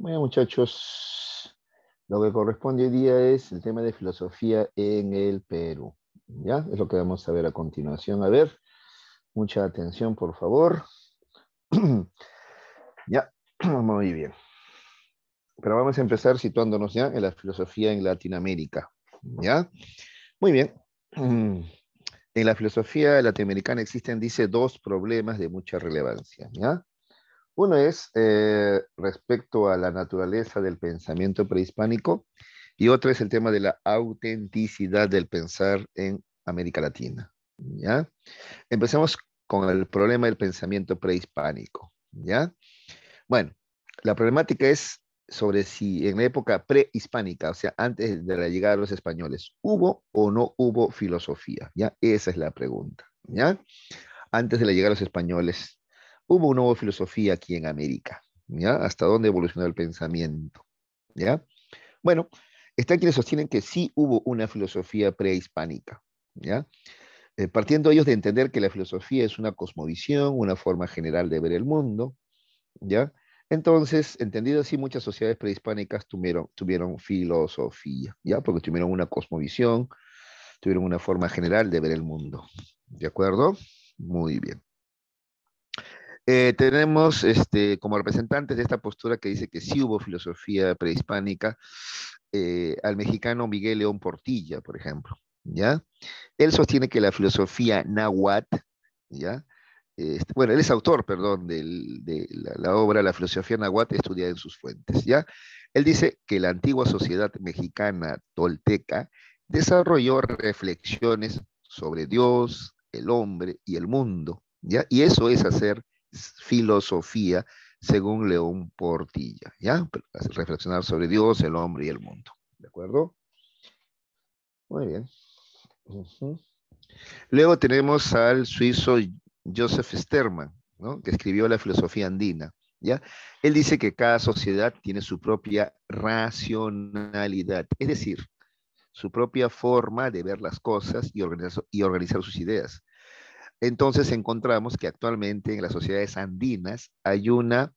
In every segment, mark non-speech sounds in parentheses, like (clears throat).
Bueno, muchachos, lo que corresponde hoy día es el tema de filosofía en el Perú. ¿Ya? Es lo que vamos a ver a continuación. A ver, mucha atención, por favor. (clears throat) ya, (clears throat) muy bien. Pero vamos a empezar situándonos ya en la filosofía en Latinoamérica. ¿Ya? Muy bien. (clears throat) En la filosofía latinoamericana existen, dice, dos problemas de mucha relevancia. ¿Ya? Uno es eh, respecto a la naturaleza del pensamiento prehispánico y otro es el tema de la autenticidad del pensar en América Latina. ¿ya? Empecemos con el problema del pensamiento prehispánico. ¿ya? Bueno, la problemática es sobre si en la época prehispánica, o sea, antes de la llegada de los españoles, hubo o no hubo filosofía, ¿ya? Esa es la pregunta, ¿ya? Antes de la llegada de los españoles, hubo una nueva filosofía aquí en América, ¿ya? Hasta dónde evolucionó el pensamiento, ¿ya? Bueno, están quienes sostienen que sí hubo una filosofía prehispánica, ¿ya? Eh, partiendo ellos de entender que la filosofía es una cosmovisión, una forma general de ver el mundo, ¿ya? Entonces, entendido así, muchas sociedades prehispánicas tuvieron, tuvieron filosofía, ¿ya? Porque tuvieron una cosmovisión, tuvieron una forma general de ver el mundo, ¿de acuerdo? Muy bien. Eh, tenemos este, como representantes de esta postura que dice que sí hubo filosofía prehispánica eh, al mexicano Miguel León Portilla, por ejemplo. ¿ya? Él sostiene que la filosofía náhuatl, ¿ya? Este, bueno, él es autor, perdón, de la, la, obra La filosofía náhuatl estudiada en sus fuentes, ¿ya? Él dice que la antigua sociedad mexicana tolteca desarrolló reflexiones sobre Dios, el hombre y el mundo, ¿ya? Y eso es hacer filosofía, según León Portilla, ¿ya? Reflexionar sobre Dios, el hombre y el mundo, ¿de acuerdo? Muy bien. Luego tenemos al suizo Joseph Sterman, ¿no? que escribió la filosofía andina. ¿ya? Él dice que cada sociedad tiene su propia racionalidad, es decir, su propia forma de ver las cosas y organizar sus ideas. Entonces encontramos que actualmente en las sociedades andinas hay una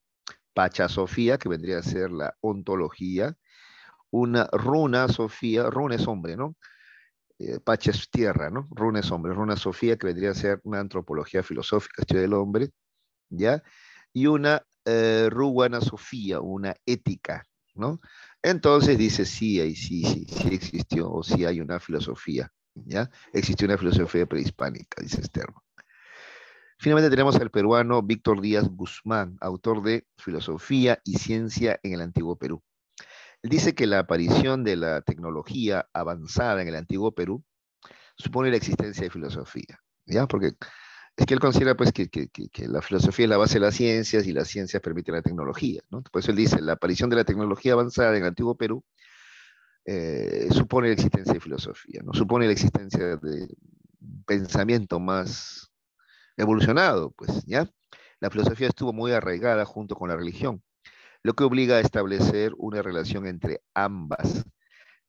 pachasofía, que vendría a ser la ontología, una runa sofía, runa es hombre, ¿no? Eh, Pacha es tierra, ¿no? Runa es hombre, runa sofía, que vendría a ser una antropología filosófica, estudio del hombre, ¿ya? Y una eh, sofía, una ética, ¿no? Entonces dice, sí, ahí sí, sí, sí existió, o sí hay una filosofía, ¿ya? Existió una filosofía prehispánica, dice Sterno. Finalmente tenemos al peruano Víctor Díaz Guzmán, autor de Filosofía y Ciencia en el Antiguo Perú. Él dice que la aparición de la tecnología avanzada en el Antiguo Perú supone la existencia de filosofía, ¿ya? Porque es que él considera pues que, la filosofía es la base de las ciencias y las ciencias permiten la tecnología, ¿no? Por eso él dice, la aparición de la tecnología avanzada en el antiguo Perú eh, supone la existencia de filosofía, ¿no? Supone la existencia de pensamiento más evolucionado, pues, ¿ya? La filosofía estuvo muy arraigada junto con la religión, lo que obliga a establecer una relación entre ambas,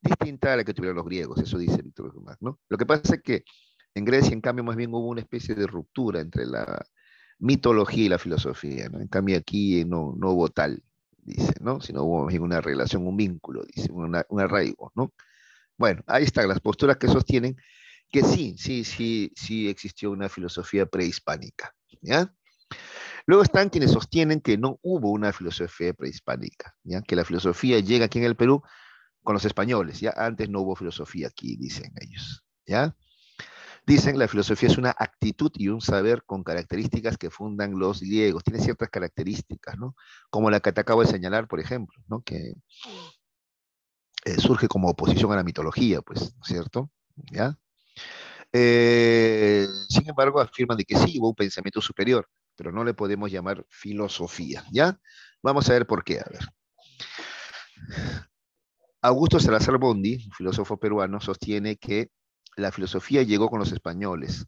distinta a la que tuvieron los griegos, eso dice Víctor ¿no? Lo que pasa es que en Grecia, en cambio, más bien hubo una especie de ruptura entre la mitología y la filosofía, ¿no? En cambio, aquí no, no hubo tal, dice, ¿no? Sino hubo más una relación, un vínculo, dice, un arraigo, ¿no? Bueno, ahí están las posturas que sostienen que sí, sí, sí, sí existió una filosofía prehispánica. ¿ya? Luego están quienes sostienen que no hubo una filosofía prehispánica, ¿ya? que la filosofía llega aquí en el Perú con los españoles, ya antes no hubo filosofía aquí, dicen ellos. ¿ya? Dicen la filosofía es una actitud y un saber con características que fundan los griegos, tiene ciertas características, ¿no? como la que te acabo de señalar, por ejemplo, ¿no? que eh, surge como oposición a la mitología, pues, cierto? ¿Ya? Eh, sin embargo, afirman de que sí hubo un pensamiento superior, pero no le podemos llamar filosofía, ¿ya? Vamos a ver por qué, a Augusto Salazar Bondi, filósofo peruano, sostiene que la filosofía llegó con los españoles,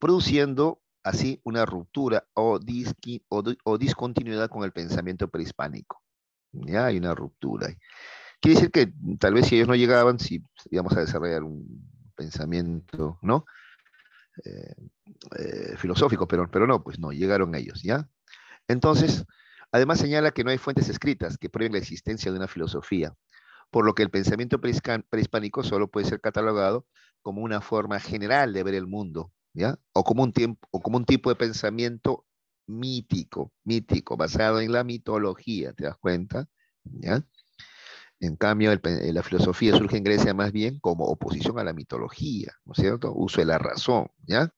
produciendo así una ruptura o, discontinuidad con el pensamiento prehispánico. Ya hay una ruptura. Quiere decir que tal vez si ellos no llegaban, si íbamos a desarrollar un pensamiento, ¿no? Eh, eh, filosófico, pero, pero no, pues no, llegaron ellos, ¿ya? Entonces, además señala que no hay fuentes escritas que prueben la existencia de una filosofía, por lo que el pensamiento prehispánico solo puede ser catalogado como una forma general de ver el mundo, ¿ya? O como un, tiempo, o como un tipo de pensamiento mítico, mítico, basado en la mitología, ¿te das cuenta? ¿Ya? En cambio, eh, la filosofía surge en Grecia más bien como oposición a la mitología, ¿no es cierto? Uso de la razón, ¿ya?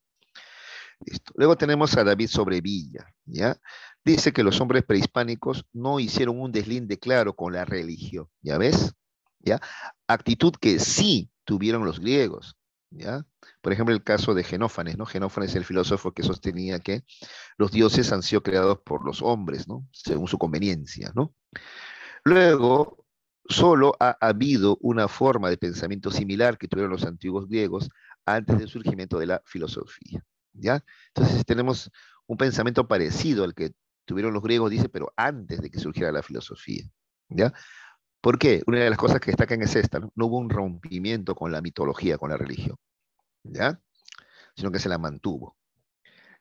Luego tenemos a David Sobrevilla, ¿ya? Dice que los hombres prehispánicos no hicieron un deslinde claro con la religión, ¿ya ves? ¿Ya? Actitud que sí tuvieron los griegos, ¿ya? Por ejemplo, el caso de Genófanes, ¿no? Genófanes, el filósofo que sostenía que los dioses han sido creados por los hombres, ¿no? Según su conveniencia, ¿no? Luego, Solo ha habido una forma de pensamiento similar que tuvieron los antiguos griegos antes del surgimiento de la filosofía. ¿ya? Entonces tenemos un pensamiento parecido al que tuvieron los griegos, dice, pero antes de que surgiera la filosofía. ¿ya? ¿Por qué? Una de las cosas que destacan es esta, ¿no? hubo un rompimiento con la mitología, con la religión, ¿ya? sino que se la mantuvo.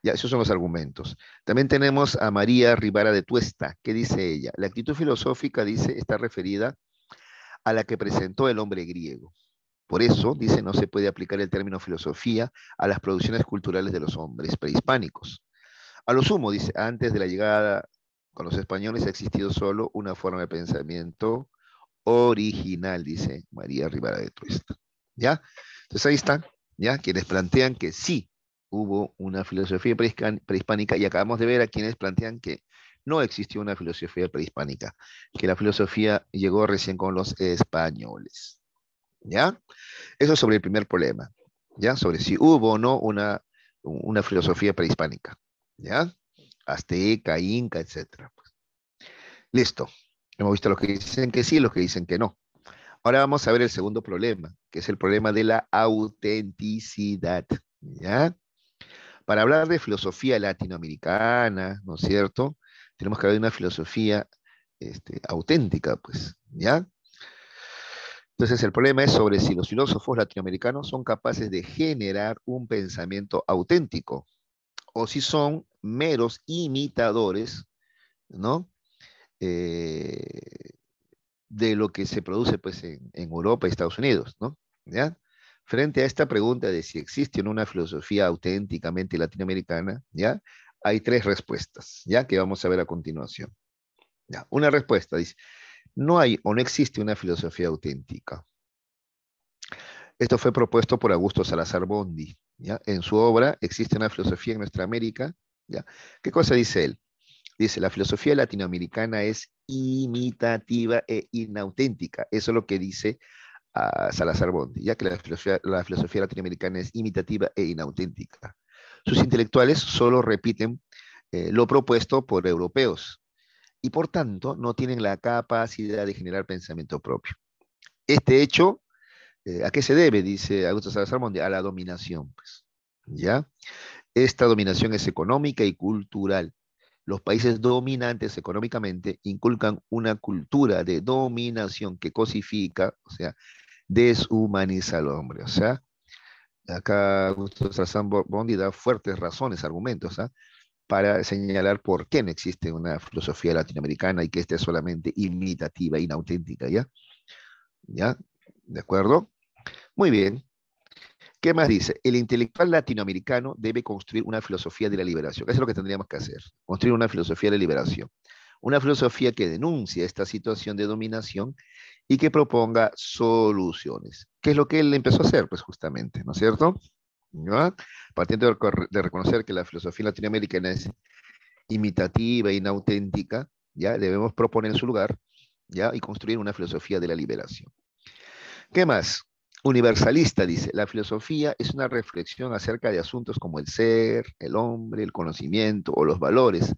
Ya, esos son los argumentos. También tenemos a María Rivara de Tuesta. ¿Qué dice ella? La actitud filosófica, dice, está referida a la que presentó el hombre griego. Por eso, dice, no se puede aplicar el término filosofía a las producciones culturales de los hombres prehispánicos. A lo sumo, dice, antes de la llegada con los españoles ha existido solo una forma de pensamiento original, dice María Rivera de Truista. ¿Ya? Entonces ahí están, ¿ya? Quienes plantean que sí hubo una filosofía prehispánica y acabamos de ver a quienes plantean que no existió una filosofía prehispánica, que la filosofía llegó recién con los españoles. ¿Ya? Eso sobre el primer problema, ¿ya? Sobre si hubo o no una, una filosofía prehispánica, ¿ya? Azteca, Inca, etc. Pues. Listo. Hemos visto los que dicen que sí y los que dicen que no. Ahora vamos a ver el segundo problema, que es el problema de la autenticidad, ¿ya? Para hablar de filosofía latinoamericana, ¿no es cierto? Tenemos que haber una filosofía este, auténtica, pues, ¿ya? Entonces el problema es sobre si los filósofos latinoamericanos son capaces de generar un pensamiento auténtico o si son meros imitadores, ¿no? Eh, de lo que se produce pues, en, en, Europa y Estados Unidos, ¿no? ¿Ya? Frente a esta pregunta de si existe una filosofía auténticamente latinoamericana, ¿ya? hay tres respuestas, ya que vamos a ver a continuación. una respuesta dice, no hay o no existe una filosofía auténtica. Esto fue propuesto por Augusto Salazar Bondi. ¿ya? En su obra, Existe una filosofía en nuestra América. ¿ya? ¿Qué cosa dice él? Dice, la filosofía latinoamericana es imitativa e inauténtica. Eso es lo que dice ah, Salazar Bondi, ya que la filosofía latinoamericana es imitativa e inauténtica. Sus intelectuales solo repiten eh, lo propuesto por europeos y por tanto no tienen la capacidad de generar pensamiento propio. Este hecho, eh, ¿a qué se debe? Dice Augusto Salazar Mondi, a la dominación. Pues, ¿ya? Esta dominación es económica y cultural. Los países dominantes económicamente inculcan una cultura de dominación que cosifica, o sea, deshumaniza al hombre. O sea, Acá Augusto Sassam Bondi da fuertes razones, argumentos, ¿ah? para señalar por qué no existe una filosofía latinoamericana y que esta es solamente imitativa, inauténtica, ¿ya? ¿Ya? ¿De acuerdo? Muy bien. ¿Qué más dice? El intelectual latinoamericano debe construir una filosofía de la liberación. Eso es lo que tendríamos que hacer, construir una filosofía de la liberación una filosofía que denuncia esta situación de dominación y que proponga soluciones, que es lo que él empezó a hacer, pues justamente, ¿no es cierto? ¿No? Partiendo de, reconocer que la filosofía latinoamericana es imitativa, inauténtica, ¿ya? Debemos proponer su lugar, ¿ya? Y construir una filosofía de la liberación. ¿Qué más? Universalista dice, la filosofía es una reflexión acerca de asuntos como el ser, el hombre, el conocimiento o los valores,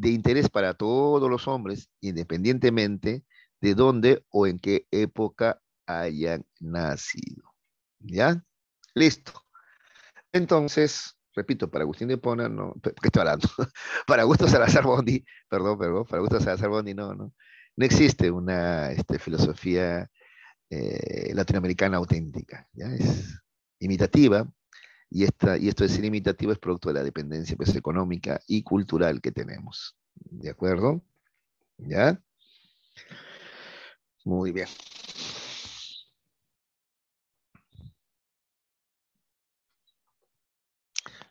de interés para todos los hombres, independientemente de dónde o en qué época hayan nacido. ¿Ya? Listo. Entonces, repito, para Agustín de Pona, no, ¿qué estoy hablando? (laughs) para Augusto Salazar Bondi, perdón, perdón, para Augusto Salazar Bondi, no, no. No existe una este, filosofía eh, latinoamericana auténtica. ¿ya? Es imitativa, y, y esto es ser es producto de la dependencia pues, económica y cultural que tenemos. ¿De acuerdo? ¿Ya? Muy bien.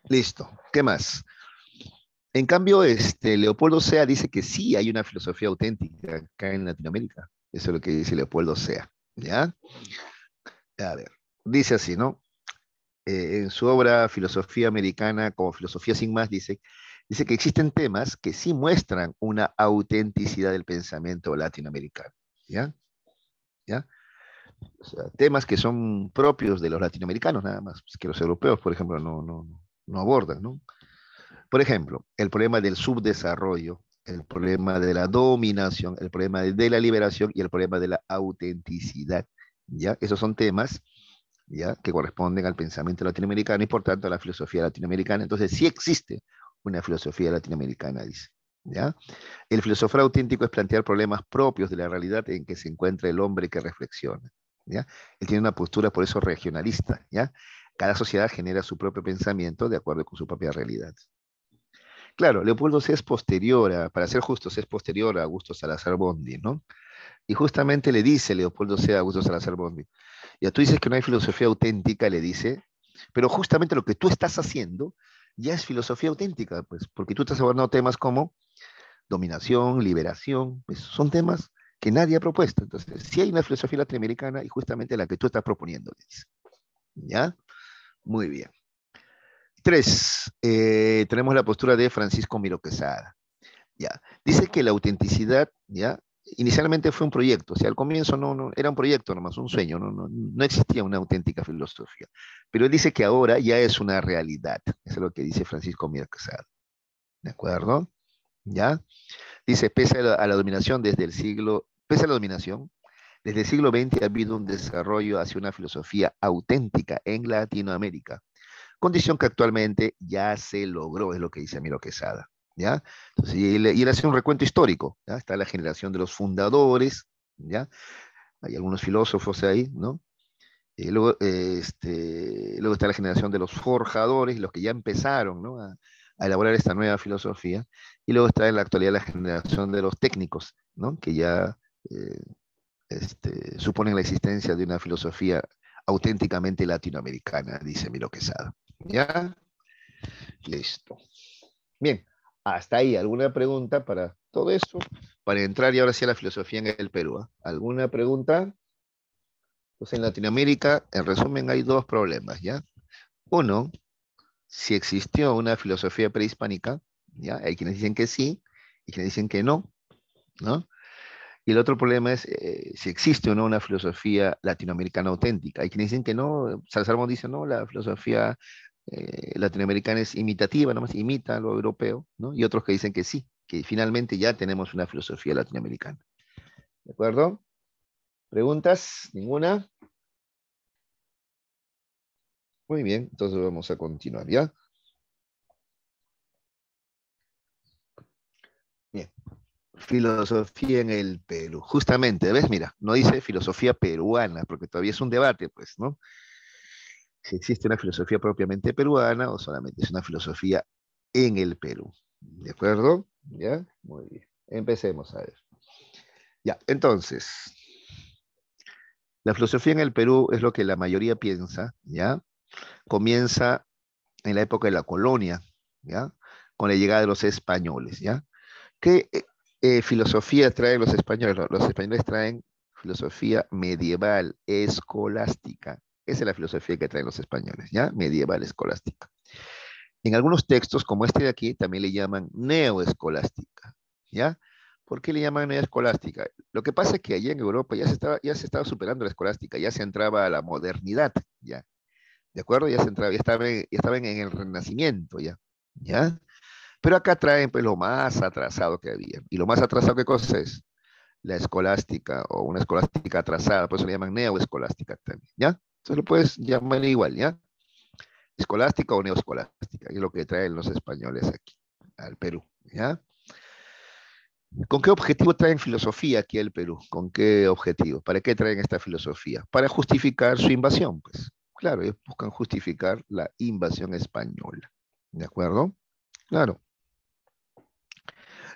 Listo. ¿Qué más? En cambio, este, Leopoldo Sea dice que sí hay una filosofía auténtica acá en Latinoamérica. Eso es lo que dice Leopoldo Sea. ¿Ya? A ver, dice así, ¿no? Eh, en su obra Filosofía Americana como Filosofía sin más, dice, dice que existen temas que sí muestran una autenticidad del pensamiento latinoamericano. ¿Ya? ¿Ya? temas que son propios de los latinoamericanos nada más, pues, que los europeos, por ejemplo, no, no, no abordan, ¿no? Por ejemplo, el problema del subdesarrollo, el problema de la dominación, el problema de la liberación y el problema de la autenticidad, ¿ya? Esos son temas que corresponden al pensamiento latinoamericano y por tanto a la filosofía latinoamericana. Entonces sí existe una filosofía latinoamericana, dice. ¿ya? El filósofo auténtico es plantear problemas propios de la realidad en que se encuentra el hombre que reflexiona. ¿ya? Él tiene una postura por eso regionalista. ¿ya? Cada sociedad genera su propio pensamiento de acuerdo con su propia realidad. Claro, Leopoldo es posterior, a, para ser justos, es posterior a Augusto Salazar Bondi, ¿no? Y justamente le dice Leopoldo C. a Augusto Salazar Bondi, ya tú dices que no hay filosofía auténtica, le dice, pero justamente lo que tú estás haciendo ya es filosofía auténtica, pues, porque tú estás abordando temas como dominación, liberación, pues son temas que nadie ha propuesto. Entonces, sí hay una filosofía latinoamericana y justamente la que tú estás proponiendo, le dice. ¿Ya? Muy bien. Tres, eh, tenemos la postura de Francisco Miro ¿ya? Dice que la autenticidad ¿ya? inicialmente fue un proyecto, o sea, al comienzo no, no era un proyecto nomás, un sueño, no, no, existía una auténtica filosofía. Pero él dice que ahora ya es una realidad, es lo que dice Francisco Miró-Quesada. ¿de acuerdo? ¿Ya? Dice, pese a la, dominación desde el siglo, pese a la dominación, desde el siglo XX ha habido un desarrollo hacia una filosofía auténtica en Latinoamérica, condición que actualmente ya se logró, es lo que dice Miro Quesada. ¿ya? y, él, hace un recuento histórico, Está la generación de los fundadores, ¿ya? Hay algunos filósofos ahí, ¿no? Eh, eh, este, luego, está la generación de los forjadores, los que ya empezaron a, elaborar esta nueva filosofía. Y luego está en la actualidad la generación de los técnicos, ¿no? que ya eh, este, suponen la existencia de una filosofía auténticamente latinoamericana, dice Miro Quesada. ¿Ya? Listo. Bien, hasta ahí, ¿alguna pregunta para todo eso? Para entrar y ahora sí a la filosofía en el Perú. ¿ah? ¿Alguna pregunta? Pues en Latinoamérica, en resumen, hay dos problemas, ¿ya? Uno, si existió una filosofía prehispánica, ¿ya? Hay quienes dicen que sí y quienes dicen que no, ¿no? Y el otro problema es eh, si existe o no una filosofía latinoamericana auténtica. Hay quienes dicen que no, Salzarmo dice no, la filosofía eh, latinoamericana es imitativa, más, imita lo europeo, ¿no? Y otros que dicen que sí, que finalmente ya tenemos una filosofía latinoamericana. ¿De acuerdo? ¿Preguntas? ¿Ninguna? Muy bien, entonces vamos a continuar, ¿ya? Bien. Filosofía en el Perú. Justamente, ¿ves? Mira, no dice filosofía peruana, porque todavía es un debate, pues, ¿no? si existe una filosofía propiamente peruana o solamente es una filosofía en el Perú. ¿De acuerdo? ¿Ya? Muy bien. Empecemos a ver. Ya, entonces, la filosofía en el Perú es lo que la mayoría piensa, ¿ya? Comienza en la época de la colonia, ¿ya? Con la llegada de los españoles, ¿ya? ¿Qué eh, filosofía traen los españoles? Los españoles traen filosofía medieval, escolástica, esa es la filosofía que traen los españoles, ¿ya? Medieval escolástica. En algunos textos, como este de aquí, también le llaman neoescolástica, ¿ya? ¿Por qué le llaman neoescolástica? Lo que pasa es que allá en Europa ya se estaba, ya se estaba superando la escolástica, ya se entraba a la modernidad, ya. ¿De acuerdo? Ya se entraba, ya estaban, ya estaban en el renacimiento, ya. ¿Ya? Pero acá traen pues, lo más atrasado que había. ¿Y lo más atrasado qué cosa es? La escolástica o una escolástica atrasada, por eso le llaman neoescolástica también, ¿ya? Entonces lo puedes llamar igual, ¿ya? Escolástica o neoscolástica, que es lo que traen los españoles aquí, al Perú, ¿ya? ¿Con qué objetivo traen filosofía aquí al Perú? ¿Con qué objetivo? ¿Para qué traen esta filosofía? Para justificar su invasión, pues. Claro, ellos buscan justificar la invasión española. ¿De acuerdo? Claro.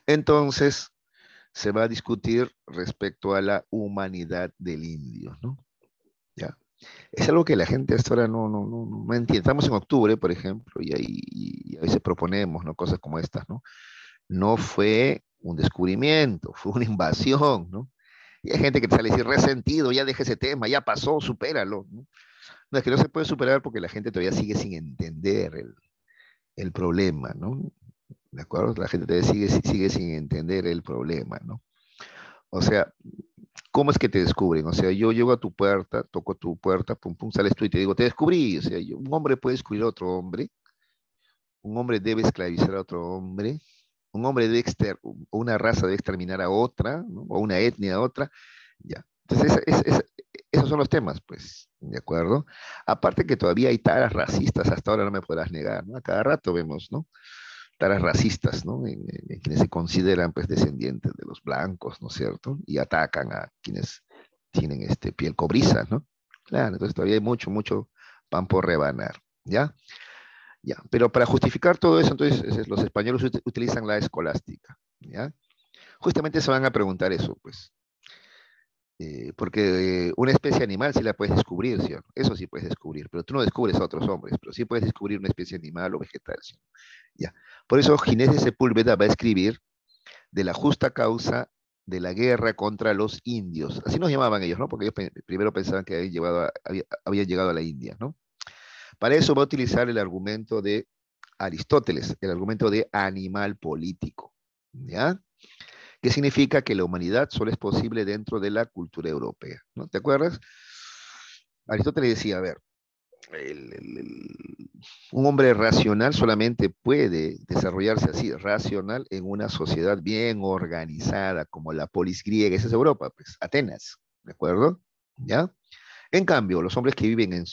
Entonces, se va a discutir respecto a la humanidad del indio, ¿no? Es algo que la gente hasta ahora no, no, no, entiende. Estamos en octubre, por ejemplo, y, ahí, a veces proponemos ¿no? cosas como estas, ¿no? No fue un descubrimiento, fue una invasión, ¿no? Y hay gente que te sale y decir, resentido, ya deje ese tema, ya pasó, supéralo. ¿no? no es que no se puede superar porque la gente todavía sigue sin entender el, el problema, ¿no? ¿De acuerdo? La gente todavía sigue, sigue sin entender el problema, ¿no? O sea, ¿cómo es que te descubren? O sea, yo llego a tu puerta, toco tu puerta, pum, pum, sales tú y te digo, te descubrí. O sea, un hombre puede descubrir a otro hombre, un hombre debe esclavizar a otro hombre, un hombre debe una raza debe exterminar a otra, o una etnia a otra, ya. Entonces, esos son los temas, pues, ¿de acuerdo? Aparte que todavía hay taras racistas, hasta ahora no me podrás negar, ¿no? A cada rato vemos, ¿no? taras racistas, ¿no? En, quienes se consideran pues descendientes de los blancos, ¿no es cierto? Y atacan a quienes tienen este piel cobriza, ¿no? Claro, entonces todavía hay mucho, mucho pan por rebanar, ¿ya? Ya, pero para justificar todo eso, entonces los españoles utilizan la escolástica, ¿ya? Justamente se van a preguntar eso, pues, eh, porque eh, una especie animal sí la puedes descubrir, Eso sí puedes descubrir, pero tú no descubres a otros hombres, pero sí puedes descubrir una especie animal o vegetal, ya. Por eso Ginés de Sepúlveda va a escribir de la justa causa de la guerra contra los indios. Así nos llamaban ellos, ¿no? Porque ellos primero pensaban que habían, había, llegado a la India, ¿no? Para eso va a utilizar el argumento de Aristóteles, el argumento de animal político, ¿ya? ¿Qué significa que la humanidad solo es posible dentro de la cultura europea. ¿no? ¿Te acuerdas? Aristóteles decía, a ver, un hombre racional solamente puede desarrollarse así, racional, en una sociedad bien organizada, como la polis griega, esa es Europa, pues, Atenas, ¿de acuerdo? ¿Ya? En cambio, los hombres que viven en,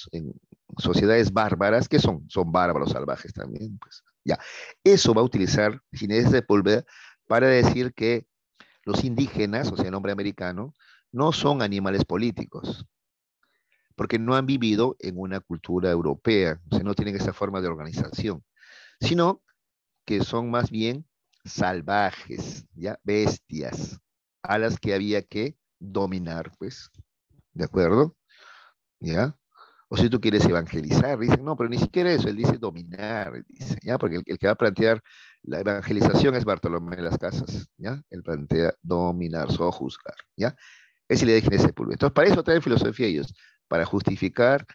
sociedades bárbaras, que son? Son bárbaros salvajes también, pues, ya. Eso va a utilizar Ginés de Pulver para decir que los indígenas, o sea, el hombre americano, no son animales políticos, porque no han vivido en una cultura europea, o sea, no tienen esa forma de organización, sino que son más bien salvajes, ya bestias, a las que había que dominar, pues, ¿de acuerdo? ¿Ya? O si tú quieres evangelizar, dicen, no, pero ni siquiera eso, él dice dominar, dice, ¿ya? Porque el que va a plantear la evangelización es Bartolomé de las Casas, ¿ya? Él plantea dominar, o juzgar, ¿ya? Es le dejen ese Sepúlveda. Entonces, para eso traen filosofía ellos, para justificar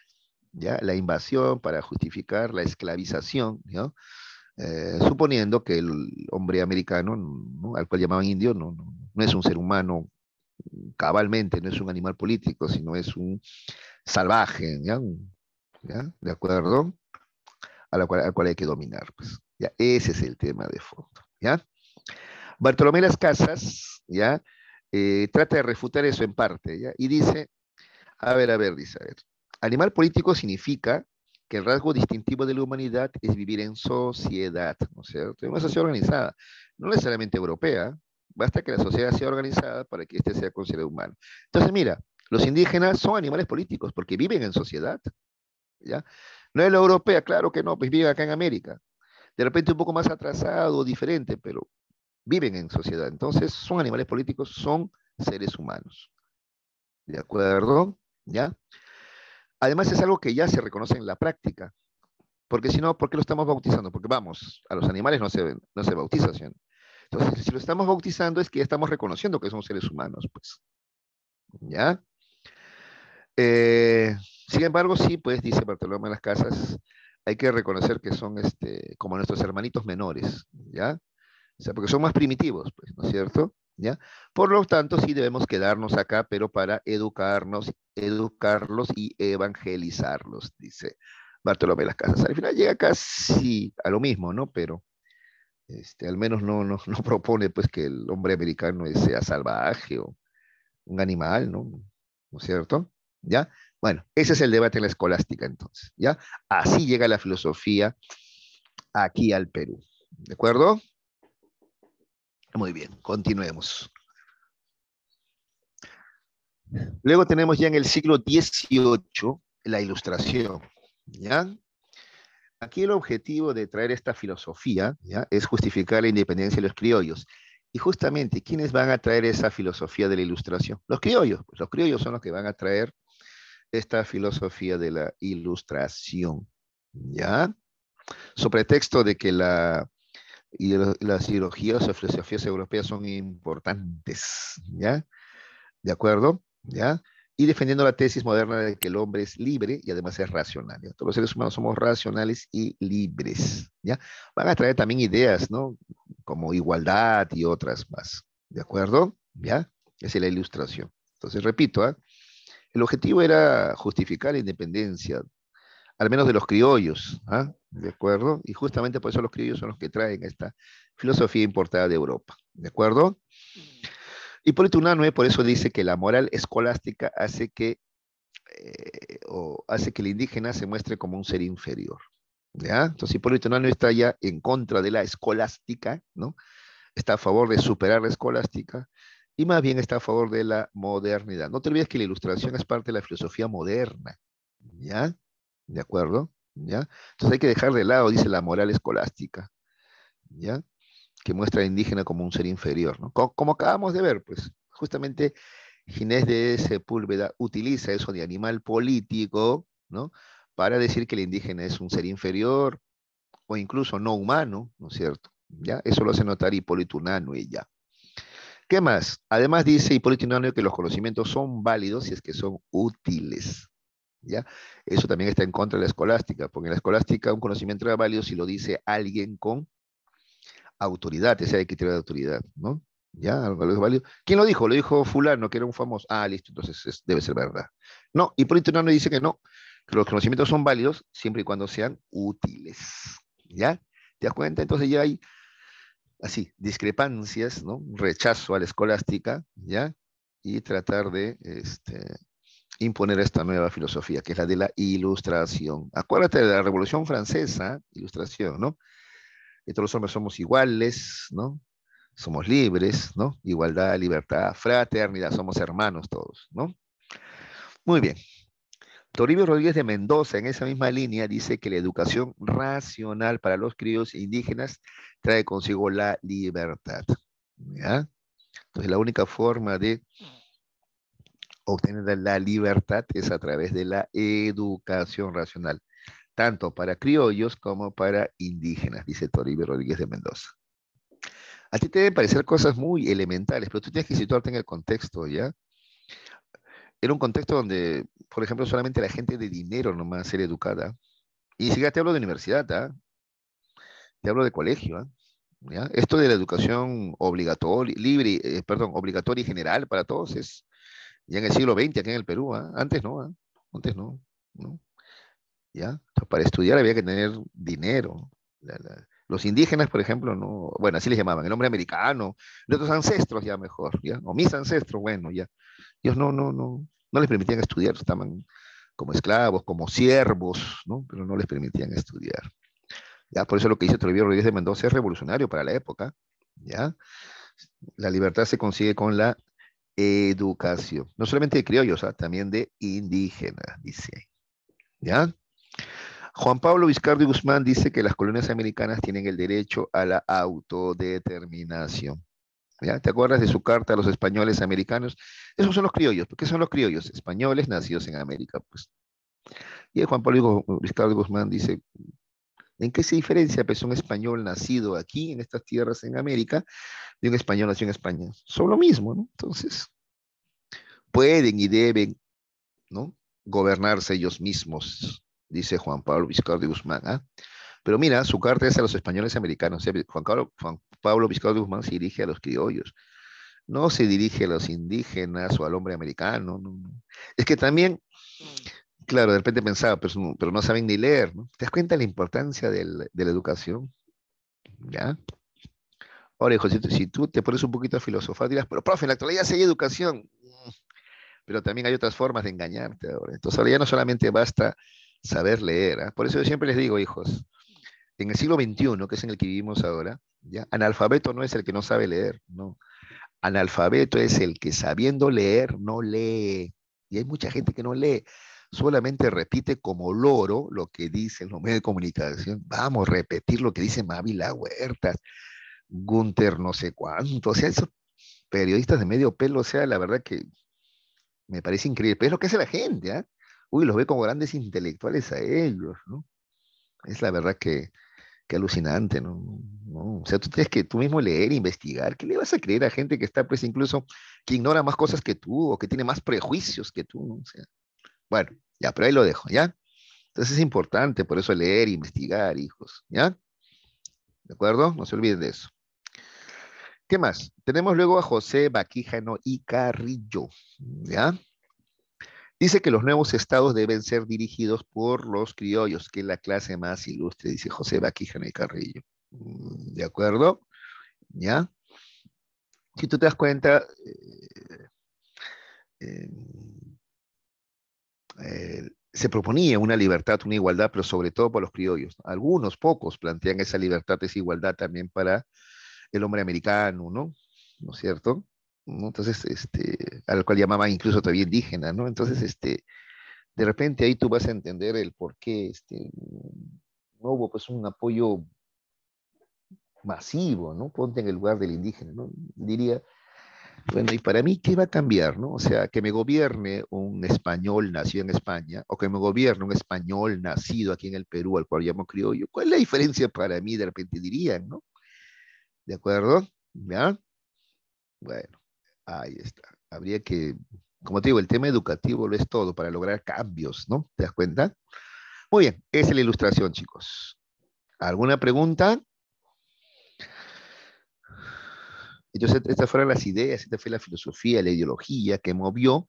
¿ya? la invasión, para justificar la esclavización, eh, suponiendo que el hombre americano, al cual llamaban indio, no, no, es un ser humano cabalmente, no es un animal político, sino es un salvaje, ¿ya? ¿de acuerdo? A la al cual hay que dominar. Pues. Ese es el tema de fondo, ¿ya? Bartolomé Las Casas, ¿ya? Eh, trata de refutar eso en parte, Y dice, a ver, a ver, dice, animal político significa que el rasgo distintivo de la humanidad es vivir en sociedad, ¿no es cierto? Una sociedad organizada, no necesariamente europea, basta que la sociedad sea organizada para que éste sea considerado humano. Entonces, mira, los indígenas son animales políticos porque viven en sociedad, ¿ya? No es la europea, claro que no, pues viven acá en América, de repente un poco más atrasado, diferente, pero viven en sociedad. Entonces, son animales políticos, son seres humanos. ¿De acuerdo? ¿Ya? Además, es algo que ya se reconoce en la práctica. Porque si no, ¿por qué lo estamos bautizando? Porque vamos, a los animales no se, no se bautiza. Entonces, si lo estamos bautizando es que ya estamos reconociendo que son seres humanos, pues. ¿Ya? Eh, sin embargo, sí, pues, dice Bartolomé de las Casas, hay que reconocer que son este, como nuestros hermanitos menores, ¿ya? O sea, porque son más primitivos, pues, ¿no es cierto? ¿Ya? Por lo tanto, sí debemos quedarnos acá, pero para educarnos, educarlos y evangelizarlos, dice Bartolomé las Casas. Al final llega casi a lo mismo, ¿no? Pero este, al menos no, no, no propone pues, que el hombre americano sea salvaje o un animal, ¿no? ¿No es cierto? ¿Ya? Bueno, ese es el debate en la escolástica entonces, ¿ya? Así llega la filosofía aquí al Perú, ¿de acuerdo? Muy bien, continuemos. Luego tenemos ya en el siglo XVIII la ilustración, ¿ya? Aquí el objetivo de traer esta filosofía ¿ya? es justificar la independencia de los criollos. Y justamente, ¿quiénes van a traer esa filosofía de la ilustración? Los criollos. Pues los criollos son los que van a traer esta filosofía de la ilustración. ¿Ya? Sobre texto de que la, las ideologías o filosofías europeas son importantes, ¿ya? ¿De acuerdo? ¿Ya? Y defendiendo la tesis moderna de que el hombre es libre y además es racional. ¿ya? Todos los seres humanos somos racionales y libres, ¿ya? Van a traer también ideas, ¿no? Como igualdad y otras más, ¿de acuerdo? ¿Ya? Esa es la ilustración. Entonces, repito, ¿eh? El objetivo era justificar la independencia, al menos de los criollos, ¿ah? ¿de acuerdo? Y justamente por eso los criollos son los que traen esta filosofía importada de Europa, ¿de acuerdo? Y Unanue por eso dice que la moral escolástica hace que, eh, o hace que el indígena se muestre como un ser inferior, ¿ya? Entonces Hipólito Unanue está ya en contra de la escolástica, ¿no? Está a favor de superar la escolástica y más bien está a favor de la modernidad. No te olvides que la ilustración es parte de la filosofía moderna, ¿ya? ¿De acuerdo? ¿Ya? Entonces hay que dejar de lado, dice la moral escolástica, ¿ya? Que muestra al indígena como un ser inferior, ¿no? Como, acabamos de ver, pues, justamente Ginés de Sepúlveda utiliza eso de animal político, ¿no? Para decir que el indígena es un ser inferior o incluso no humano, ¿no es cierto? ¿Ya? Eso lo hace notar Hipólito Unano y ya. ¿Qué más? Además dice Hipólito Inanio que los conocimientos son válidos si es que son útiles. ¿Ya? Eso también está en contra de la escolástica, porque en la escolástica un conocimiento era válido si lo dice alguien con autoridad, ese hay que de autoridad, ¿no? ¿Ya? Es válido. ¿Quién lo dijo? Lo dijo fulano, que era un famoso. Ah, listo, entonces debe ser verdad. No, Hipólito Inanio dice que no, que los conocimientos son válidos siempre y cuando sean útiles. ¿Ya? ¿Te das cuenta? Entonces ya hay así, discrepancias, ¿no? Rechazo a la escolástica, ¿ya? Y tratar de este, imponer esta nueva filosofía, que es la de la ilustración. Acuérdate de la Revolución Francesa, ilustración, ¿no? Que todos los hombres somos iguales, ¿no? Somos libres, ¿no? Igualdad, libertad, fraternidad, somos hermanos todos, ¿no? Muy bien. Toribio Rodríguez de Mendoza, en esa misma línea, dice que la educación racional para los críos indígenas trae consigo la libertad. Entonces la única forma de obtener la libertad es a través de la educación racional, tanto para criollos como para indígenas, dice Toribio Rodríguez de Mendoza. A ti te deben parecer cosas muy elementales, pero tú tienes que situarte en el contexto, ¿ya? En un contexto donde, por ejemplo, solamente la gente de dinero nomás era educada. Y si ya te hablo de universidad, ¿ah? hablo de colegio, ¿ah? ¿Ya? Esto de la educación obligatoria, libre, eh, perdón, obligatoria y general para todos es ya en el siglo XX aquí en el Perú, ¿ah? antes no, ¿ah? antes no, no, ¿Ya? Para estudiar había que tener dinero. los indígenas, por ejemplo, no, bueno, así les llamaban, el nombre americano, nuestros ancestros ya mejor, ¿ya? o mis ancestros, bueno, ya. Ellos no, no, no, no les permitían estudiar, estaban como esclavos, como siervos, ¿no? Pero no les permitían estudiar. ¿ya? Por eso lo que dice Toribio Rodríguez de Mendoza es revolucionario para la época, ¿ya? La libertad se consigue con la educación, no solamente de criollos, ah, también de indígenas, dice ¿ya? Juan Pablo Vizcardo y Guzmán dice que las colonias americanas tienen el derecho a la autodeterminación. ¿Ya? ¿Te acuerdas de su carta a los españoles americanos? Esos son los criollos. ¿Por ¿Qué son los criollos? Españoles nacidos en América, pues. Y Juan Pablo Vizcardo Guzmán dice, ¿En qué se diferencia pues, un español nacido aquí, en estas tierras en América, de un español nacido en España? Son lo mismo, ¿no? Entonces, pueden y deben, ¿no? Gobernarse ellos mismos, dice Juan Pablo Vizcarra de Guzmán. ¿ah? Pero mira, su carta es a los españoles americanos. ¿eh? Juan, Pablo, Juan de Guzmán se dirige a los criollos no se dirige a los indígenas o al hombre americano. Es que también Claro, de repente pensaba, pero, no saben ni leer, ¿no? ¿Te das cuenta de la importancia de la educación? ¿Ya? Ahora, hijos, si, tú te pones un poquito a filosofar, dirás, pero profe, en la actualidad sí hay educación. Pero también hay otras formas de engañarte ahora. Entonces, ahora ya no solamente basta saber leer. ¿ah? Por eso yo siempre les digo, hijos, en el siglo XXI, que es en el que vivimos ahora, ¿ya? analfabeto no es el que no sabe leer, no. Analfabeto es el que sabiendo leer no lee. Y hay mucha gente que no lee solamente repite como loro lo que dicen los medios de comunicación. Vamos a repetir lo que dice la Huertas, Gunter no sé cuánto. O sea, esos periodistas de medio pelo, o sea, la verdad que me parece increíble. Pero es lo que hace la gente, ¿ah? Uy, los ve como grandes intelectuales a ellos, ¿no? Es la verdad que, alucinante, ¿no? O sea, tú tienes que tú mismo leer, investigar. ¿Qué le vas a creer a gente que está, pues, incluso que ignora más cosas que tú o que tiene más prejuicios que tú? ¿no? O sea, bueno, ya, pero ahí lo dejo, ¿ya? Entonces es importante, por eso leer, investigar, hijos, ¿ya? ¿De acuerdo? No se olviden de eso. ¿Qué más? Tenemos luego a José Baquíjano y Carrillo, ¿ya? Dice que los nuevos estados deben ser dirigidos por los criollos, que es la clase más ilustre, dice José Baquíjano y Carrillo. Mm, ¿De acuerdo? ¿Ya? Si tú te das cuenta, eh, eh eh, se proponía una libertad, una igualdad, pero sobre todo para los criollos. Algunos, pocos, plantean esa libertad, esa igualdad también para el hombre americano, ¿no? ¿No es cierto? Entonces, este, al cual llamaban incluso todavía indígena, ¿no? Entonces, este, de repente ahí tú vas a entender el por qué este, no hubo pues un apoyo masivo, ¿no? Ponte en el lugar del indígena, ¿no? Diría, bueno, y para mí, ¿qué va a cambiar? No? O sea, que me gobierne un español nacido en España o que me gobierne un español nacido aquí en el Perú, al cual llamo criollo. ¿Cuál es la diferencia para mí? De repente dirían, ¿no? ¿De acuerdo? ¿Ya? Bueno, ahí está. Habría que, como te digo, el tema educativo lo es todo para lograr cambios, ¿no? ¿Te das cuenta? Muy bien, esa es la ilustración, chicos. ¿Alguna pregunta? Entonces, estas fueron las ideas, esta fue la filosofía, la ideología que movió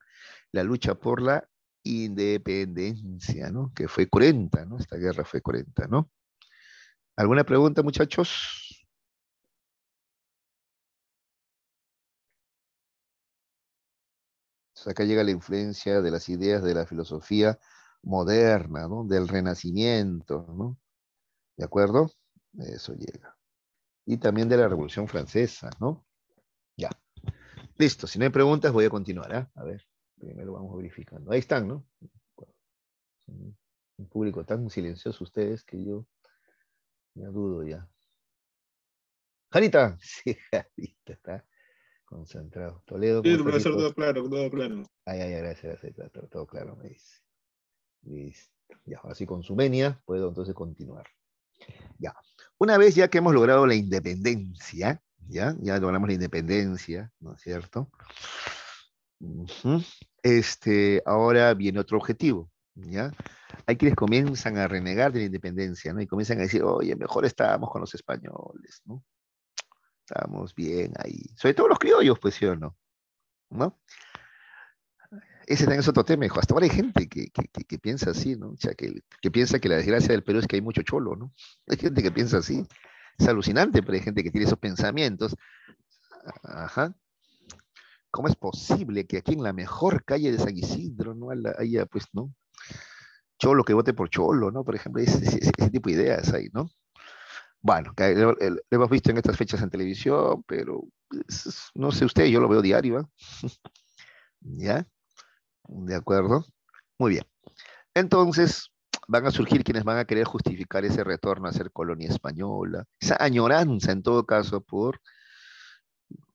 la lucha por la independencia, ¿no? Que fue 40, ¿no? Esta guerra fue 40, ¿no? ¿Alguna pregunta, muchachos? acá llega la influencia de las ideas de la filosofía moderna, ¿no? Del renacimiento, ¿no? ¿De acuerdo? Eso llega. Y también de la Revolución Francesa, ¿no? Ya. Listo, si no hay preguntas voy a continuar. ¿ah? A ver, primero vamos verificando. Ahí están, ¿no? Un público tan silencioso ustedes que yo me dudo ya. ¿Janita? (laughs) sí, Jarita está concentrado. Toledo. Sí, profesor, todo claro, todo claro. Ay, ay, gracias, gracias, todo, claro, me dice. Listo. Ya, así con su menia puedo entonces continuar. Ya. Una vez ya que hemos logrado la independencia, ¿ya? Ya logramos la independencia, ¿no es cierto? este, ahora viene otro objetivo, ¿ya? Hay quienes comienzan a renegar de la independencia, ¿no? Y comienzan a decir, oye, mejor estábamos con los españoles, ¿no? Estábamos bien ahí. Sobre todo los criollos, pues sí o no, ¿no? Ese también es otro tema, hijo. Hasta ahora hay gente que, que piensa así, ¿no? O sea, que, piensa que la desgracia del Perú es que hay mucho cholo, ¿no? (laughs) Hay gente que piensa así. Es alucinante, pero hay gente que tiene esos pensamientos. Ajá. ¿Cómo es posible que aquí en la mejor calle de San Isidro no haya, pues, no? Cholo que vote por Cholo, ¿no? Por ejemplo, ese, tipo de ideas ahí, ¿no? Bueno, lo, hemos visto en estas fechas en televisión, pero pues, no sé usted, yo lo veo diario, (laughs) ¿ya? De acuerdo. Muy bien. Entonces, van a surgir quienes van a querer justificar ese retorno a ser colonia española, esa añoranza en todo caso por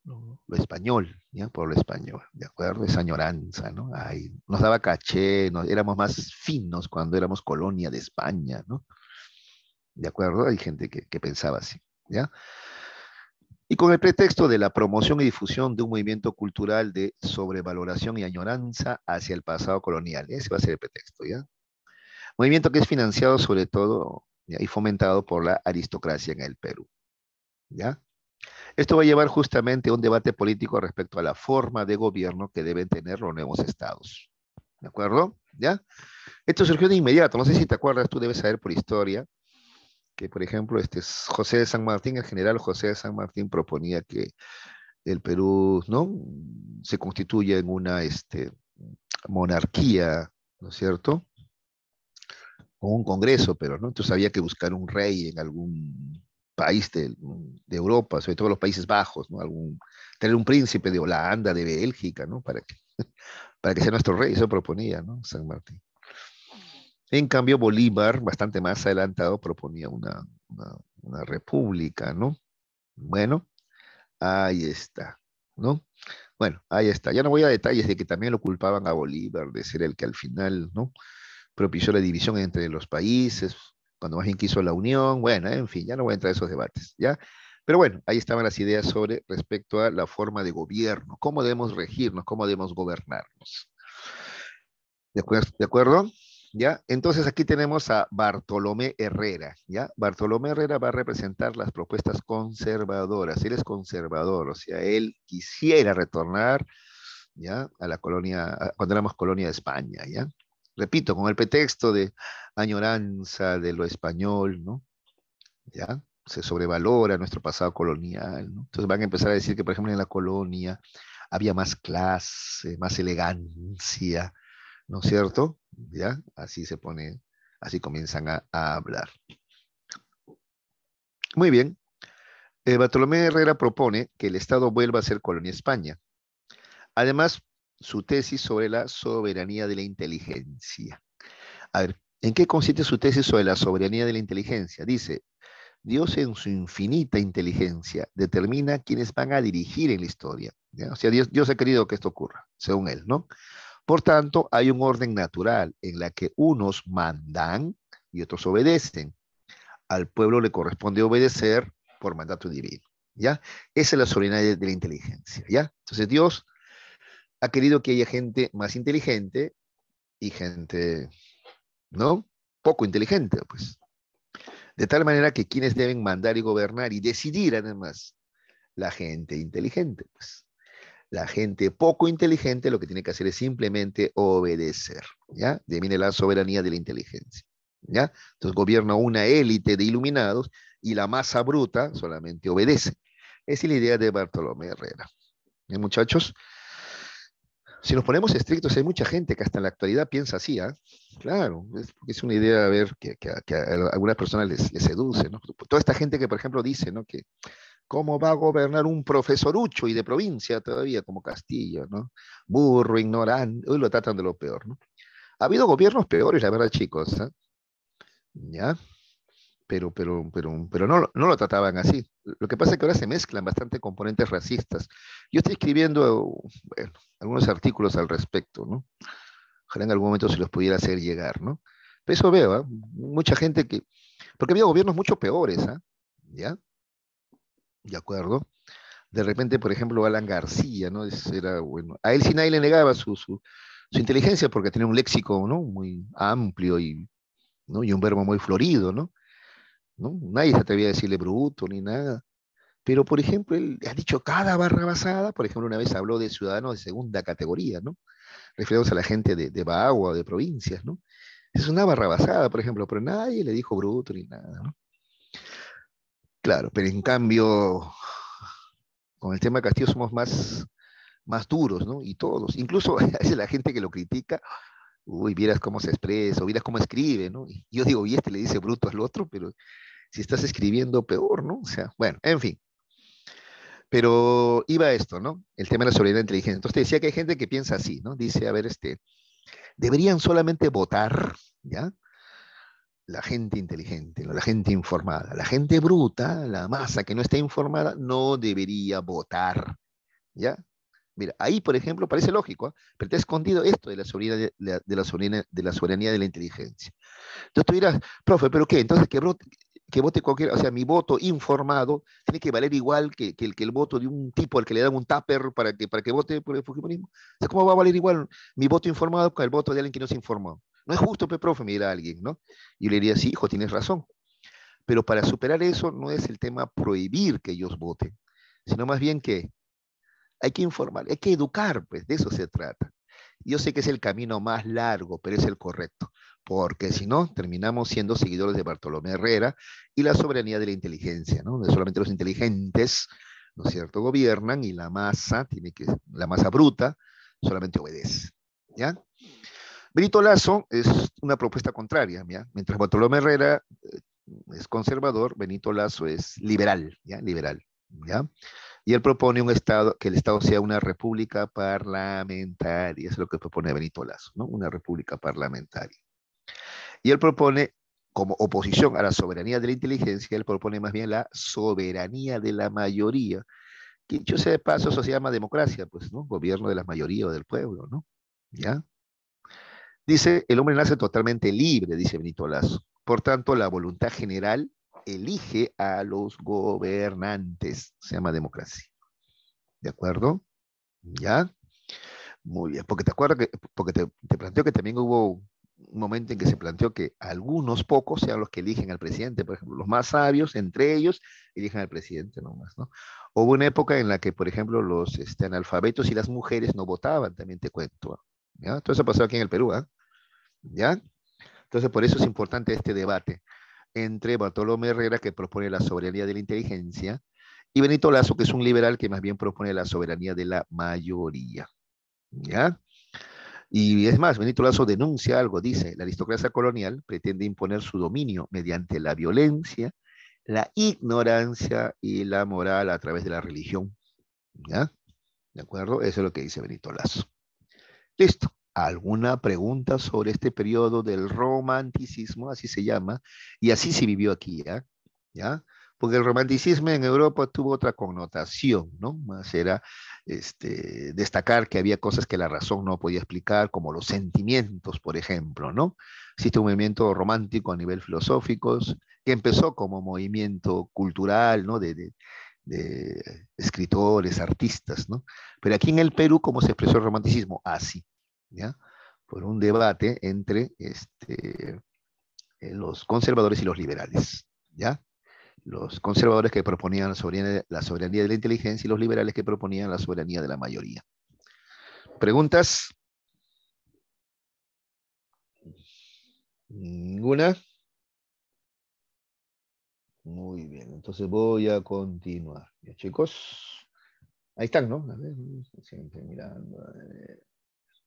lo español, ¿ya? por lo español, ¿de acuerdo? Esa añoranza, ¿no? Ay, nos daba caché, éramos más finos cuando éramos colonia de España, ¿no? ¿De acuerdo? Hay gente que, que pensaba así, ¿ya? Y con el pretexto de la promoción y difusión de un movimiento cultural de sobrevaloración y añoranza hacia el pasado colonial. Ese va a ser el pretexto, ¿ya? Movimiento que es financiado sobre todo y fomentado por la aristocracia en el Perú. ¿ya? Esto va a llevar justamente a un debate político respecto a la forma de gobierno que deben tener los nuevos estados. ¿De acuerdo? ¿Ya? Esto surgió de inmediato. No sé si te acuerdas, tú debes saber por historia que, por ejemplo, este José de San Martín, el general José de San Martín proponía que el Perú, ¿no? Se constituya en una este, monarquía, ¿no es cierto? con un congreso, pero ¿no? entonces había que buscar un rey en algún país de, Europa, sobre todo los Países Bajos, ¿no? algún, tener un príncipe de Holanda, de Bélgica, ¿no? para, que, (laughs) para que sea nuestro rey, eso proponía ¿no? San Martín. En cambio, Bolívar, bastante más adelantado, proponía una, una, una república, ¿no? Bueno, ahí está, ¿no? Bueno, ahí está. Ya no voy a detalles de que también lo culpaban a Bolívar de ser el que al final, ¿no? propició la división entre los países, cuando más bien quiso la unión, bueno, en fin, ya no voy a entrar a esos debates, ¿ya? Pero bueno, ahí estaban las ideas sobre respecto a la forma de gobierno, cómo debemos regirnos, cómo debemos gobernarnos. ¿De, acuerdo? ¿De acuerdo? ¿Ya? Entonces aquí tenemos a Bartolomé Herrera, ¿ya? Bartolomé Herrera va a representar las propuestas conservadoras, él es conservador, o sea, él quisiera retornar, ¿ya? A la colonia, cuando éramos colonia de España, ¿ya? repito, con el pretexto de añoranza de lo español, ¿no? ¿Ya? Se sobrevalora nuestro pasado colonial, ¿no? Entonces van a empezar a decir que, por ejemplo, en la colonia había más clase, más elegancia, ¿no es cierto? ¿Ya? Así se pone, así comienzan a, hablar. Muy bien. Eh, Bartolomé Herrera propone que el Estado vuelva a ser colonia España. Además, su tesis sobre la soberanía de la inteligencia. A ver, ¿en qué consiste su tesis sobre la soberanía de la inteligencia? Dice, Dios en su infinita inteligencia determina quienes van a dirigir en la historia. ¿ya? O sea, Dios, ha querido que esto ocurra, según él, ¿no? Por tanto, hay un orden natural en la que unos mandan y otros obedecen. Al pueblo le corresponde obedecer por mandato divino, ¿ya? Esa es la soberanía de, de la inteligencia, ¿ya? Entonces Dios ha querido que haya gente más inteligente y gente, ¿no? Poco inteligente, pues. De tal manera que quienes deben mandar y gobernar y decidir además, la gente inteligente, pues. La gente poco inteligente lo que tiene que hacer es simplemente obedecer, ¿ya? De la soberanía de la inteligencia, ¿ya? Entonces gobierna una élite de iluminados y la masa bruta solamente obedece. Esa es la idea de Bartolomé Herrera. ¿Eh, muchachos? Si nos ponemos estrictos, hay mucha gente que hasta en la actualidad piensa así, ¿ah? Claro, es, una idea, a ver, que, a algunas personas les, seduce, ¿no? Toda esta gente que, por ejemplo, dice, ¿no? Que cómo va a gobernar un profesorucho y de provincia todavía, como Castillo, ¿no? Burro, ignorante, hoy lo tratan de lo peor, ¿no? Ha habido gobiernos peores, la verdad, chicos, ¿eh? ¿Ya? pero, pero, pero, no, lo trataban así. Lo que pasa es que ahora se mezclan bastante componentes racistas. Yo estoy escribiendo algunos artículos al respecto, ¿no? Ojalá en algún momento se los pudiera hacer llegar, ¿no? Pero eso veo, ¿ah? mucha gente que... Porque había gobiernos mucho peores, ¿ah? ¿Ya? ¿De acuerdo? De repente, por ejemplo, Alan García, ¿no? era, bueno, a él sí nadie le negaba su, su inteligencia porque tenía un léxico, ¿no? Muy amplio y, ¿no? y un verbo muy florido, ¿no? Nadie se atrevía a decirle bruto ni nada. Pero, por ejemplo, él ha dicho cada barra basada, por ejemplo, una vez habló de ciudadanos de segunda categoría, ¿no? refiriéndose a la gente de, de o de provincias, Es una barra basada, por ejemplo, pero nadie le dijo bruto ni nada, Claro, pero en cambio, con el tema de Castillo somos más, más duros, ¿no? Y todos, incluso (laughs) es la gente que lo critica, uy, vieras cómo se expresa, o vieras cómo escribe, ¿no? yo digo, y este le dice bruto al otro, pero si estás escribiendo peor, ¿no? O sea, bueno, en fin. Pero iba esto, ¿no? El tema de la soberanía e inteligente. Entonces decía que hay gente que piensa así, ¿no? Dice, a ver, este, deberían solamente votar, ¿ya? La gente inteligente, ¿no? la gente informada. La gente bruta, la masa que no está informada, no debería votar, ¿ya? Mira, ahí, por ejemplo, parece lógico, ¿ah? pero pero ha escondido esto de la, soberanía, de, la de la soberanía de la inteligencia. Entonces tú dirás, profe, ¿pero qué? Entonces que, que vote cualquier, o sea, mi voto informado tiene que valer igual que, que, el, que el voto de un tipo al que le dan un tupper para que, para que vote por el fujimorismo. O sea, ¿cómo va a valer igual mi voto informado con el voto de alguien que no se informó? No es justo, pues, profe, me dirá alguien, ¿no? Y yo le diría, sí, hijo, tienes razón. Pero para superar eso no es el tema prohibir que ellos voten, sino más bien que hay que informar, hay que educar, pues de eso se trata. Yo sé que es el camino más largo, pero es el correcto, porque si no, terminamos siendo seguidores de Bartolomé Herrera y la soberanía de la inteligencia, ¿no? solamente los inteligentes, ¿no es cierto?, gobiernan y la masa, tiene que, la masa bruta solamente obedece, ¿ya? Benito Lazo es una propuesta contraria, ¿ya? Mientras Bartolomé Herrera eh, es conservador, Benito Lazo es liberal, ¿ya? Liberal, ¿ya? Y él propone un Estado, que el Estado sea una república parlamentaria, es lo que propone Benito Lazo, ¿no? Una república parlamentaria. Y él propone, como oposición a la soberanía de la inteligencia, él propone más bien la soberanía de la mayoría, que yo de paso, eso se llama democracia, pues, ¿no? Gobierno de la mayoría o del pueblo, ¿no? ¿Ya? Dice, el hombre nace totalmente libre, dice Benito Lazo. Por tanto, la voluntad general elige a los gobernantes. Se llama democracia. ¿De acuerdo? ¿Ya? Muy bien, porque te acuerdas que, porque te, que también hubo un momento en que se planteó que algunos pocos sean los que eligen al presidente, por ejemplo, los más sabios entre ellos eligen al presidente nomás, ¿no? Hubo una época en la que, por ejemplo, los este, analfabetos y las mujeres no votaban, también te cuento, ¿ya? Todo eso pasó aquí en el Perú, ¿ah? ¿ya? Entonces, por eso es importante este debate entre Bartolomé Herrera, que propone la soberanía de la inteligencia, y Benito Lazo, que es un liberal que más bien propone la soberanía de la mayoría. ¿Ya? Y es más, Benito Lazo denuncia algo, dice, la aristocracia colonial pretende imponer su dominio mediante la violencia, la ignorancia y la moral a través de la religión. ¿Ya? ¿De acuerdo? Eso es lo que dice Benito Lazo. Listo alguna pregunta sobre este periodo del romanticismo, así se llama, y así se vivió aquí, ¿ya? ¿Ya? Porque el romanticismo en Europa tuvo otra connotación, ¿no? Más era este, destacar que había cosas que la razón no podía explicar, como los sentimientos, por ejemplo, ¿no? Existe un movimiento romántico a nivel filosófico que empezó como movimiento cultural, ¿no? de, de escritores, artistas, ¿no? Pero aquí en el Perú, ¿cómo se expresó el romanticismo? Así. ¿ya? por un debate entre este, eh, los conservadores y los liberales. ¿ya? Los conservadores que proponían la soberanía, de la inteligencia y los liberales que proponían la soberanía de la mayoría. ¿Preguntas? ¿Ninguna? Muy bien, entonces voy a continuar. chicos, ahí están, ¿no? A ver, siempre mirando.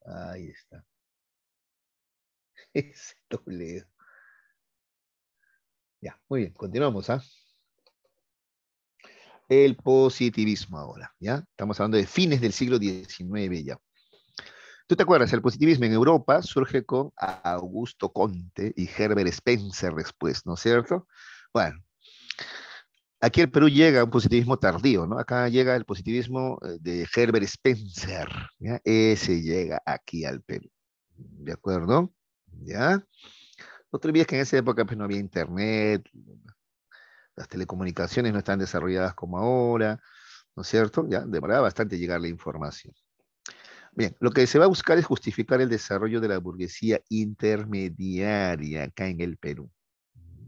Ahí está. (laughs) Ese doble. Ya, muy bien, continuamos. ¿ah? El positivismo ahora, ¿ya? Estamos hablando de fines del siglo XIX ya. ¿Tú te acuerdas? El positivismo en Europa surge con Augusto Conte y Herbert Spencer después, ¿no es cierto? Bueno, aquí el Perú llega a un positivismo tardío, ¿no? Acá llega el positivismo eh, de Herbert Spencer, ¿ya? Ese llega aquí al Perú, ¿de acuerdo? ¿Ya? Otra vez es que en esa época pues, no había internet, las telecomunicaciones no están desarrolladas como ahora, ¿no es cierto? Ya demoraba bastante llegar la información. Bien, lo que se va a buscar es justificar el desarrollo de la burguesía intermediaria acá en el Perú.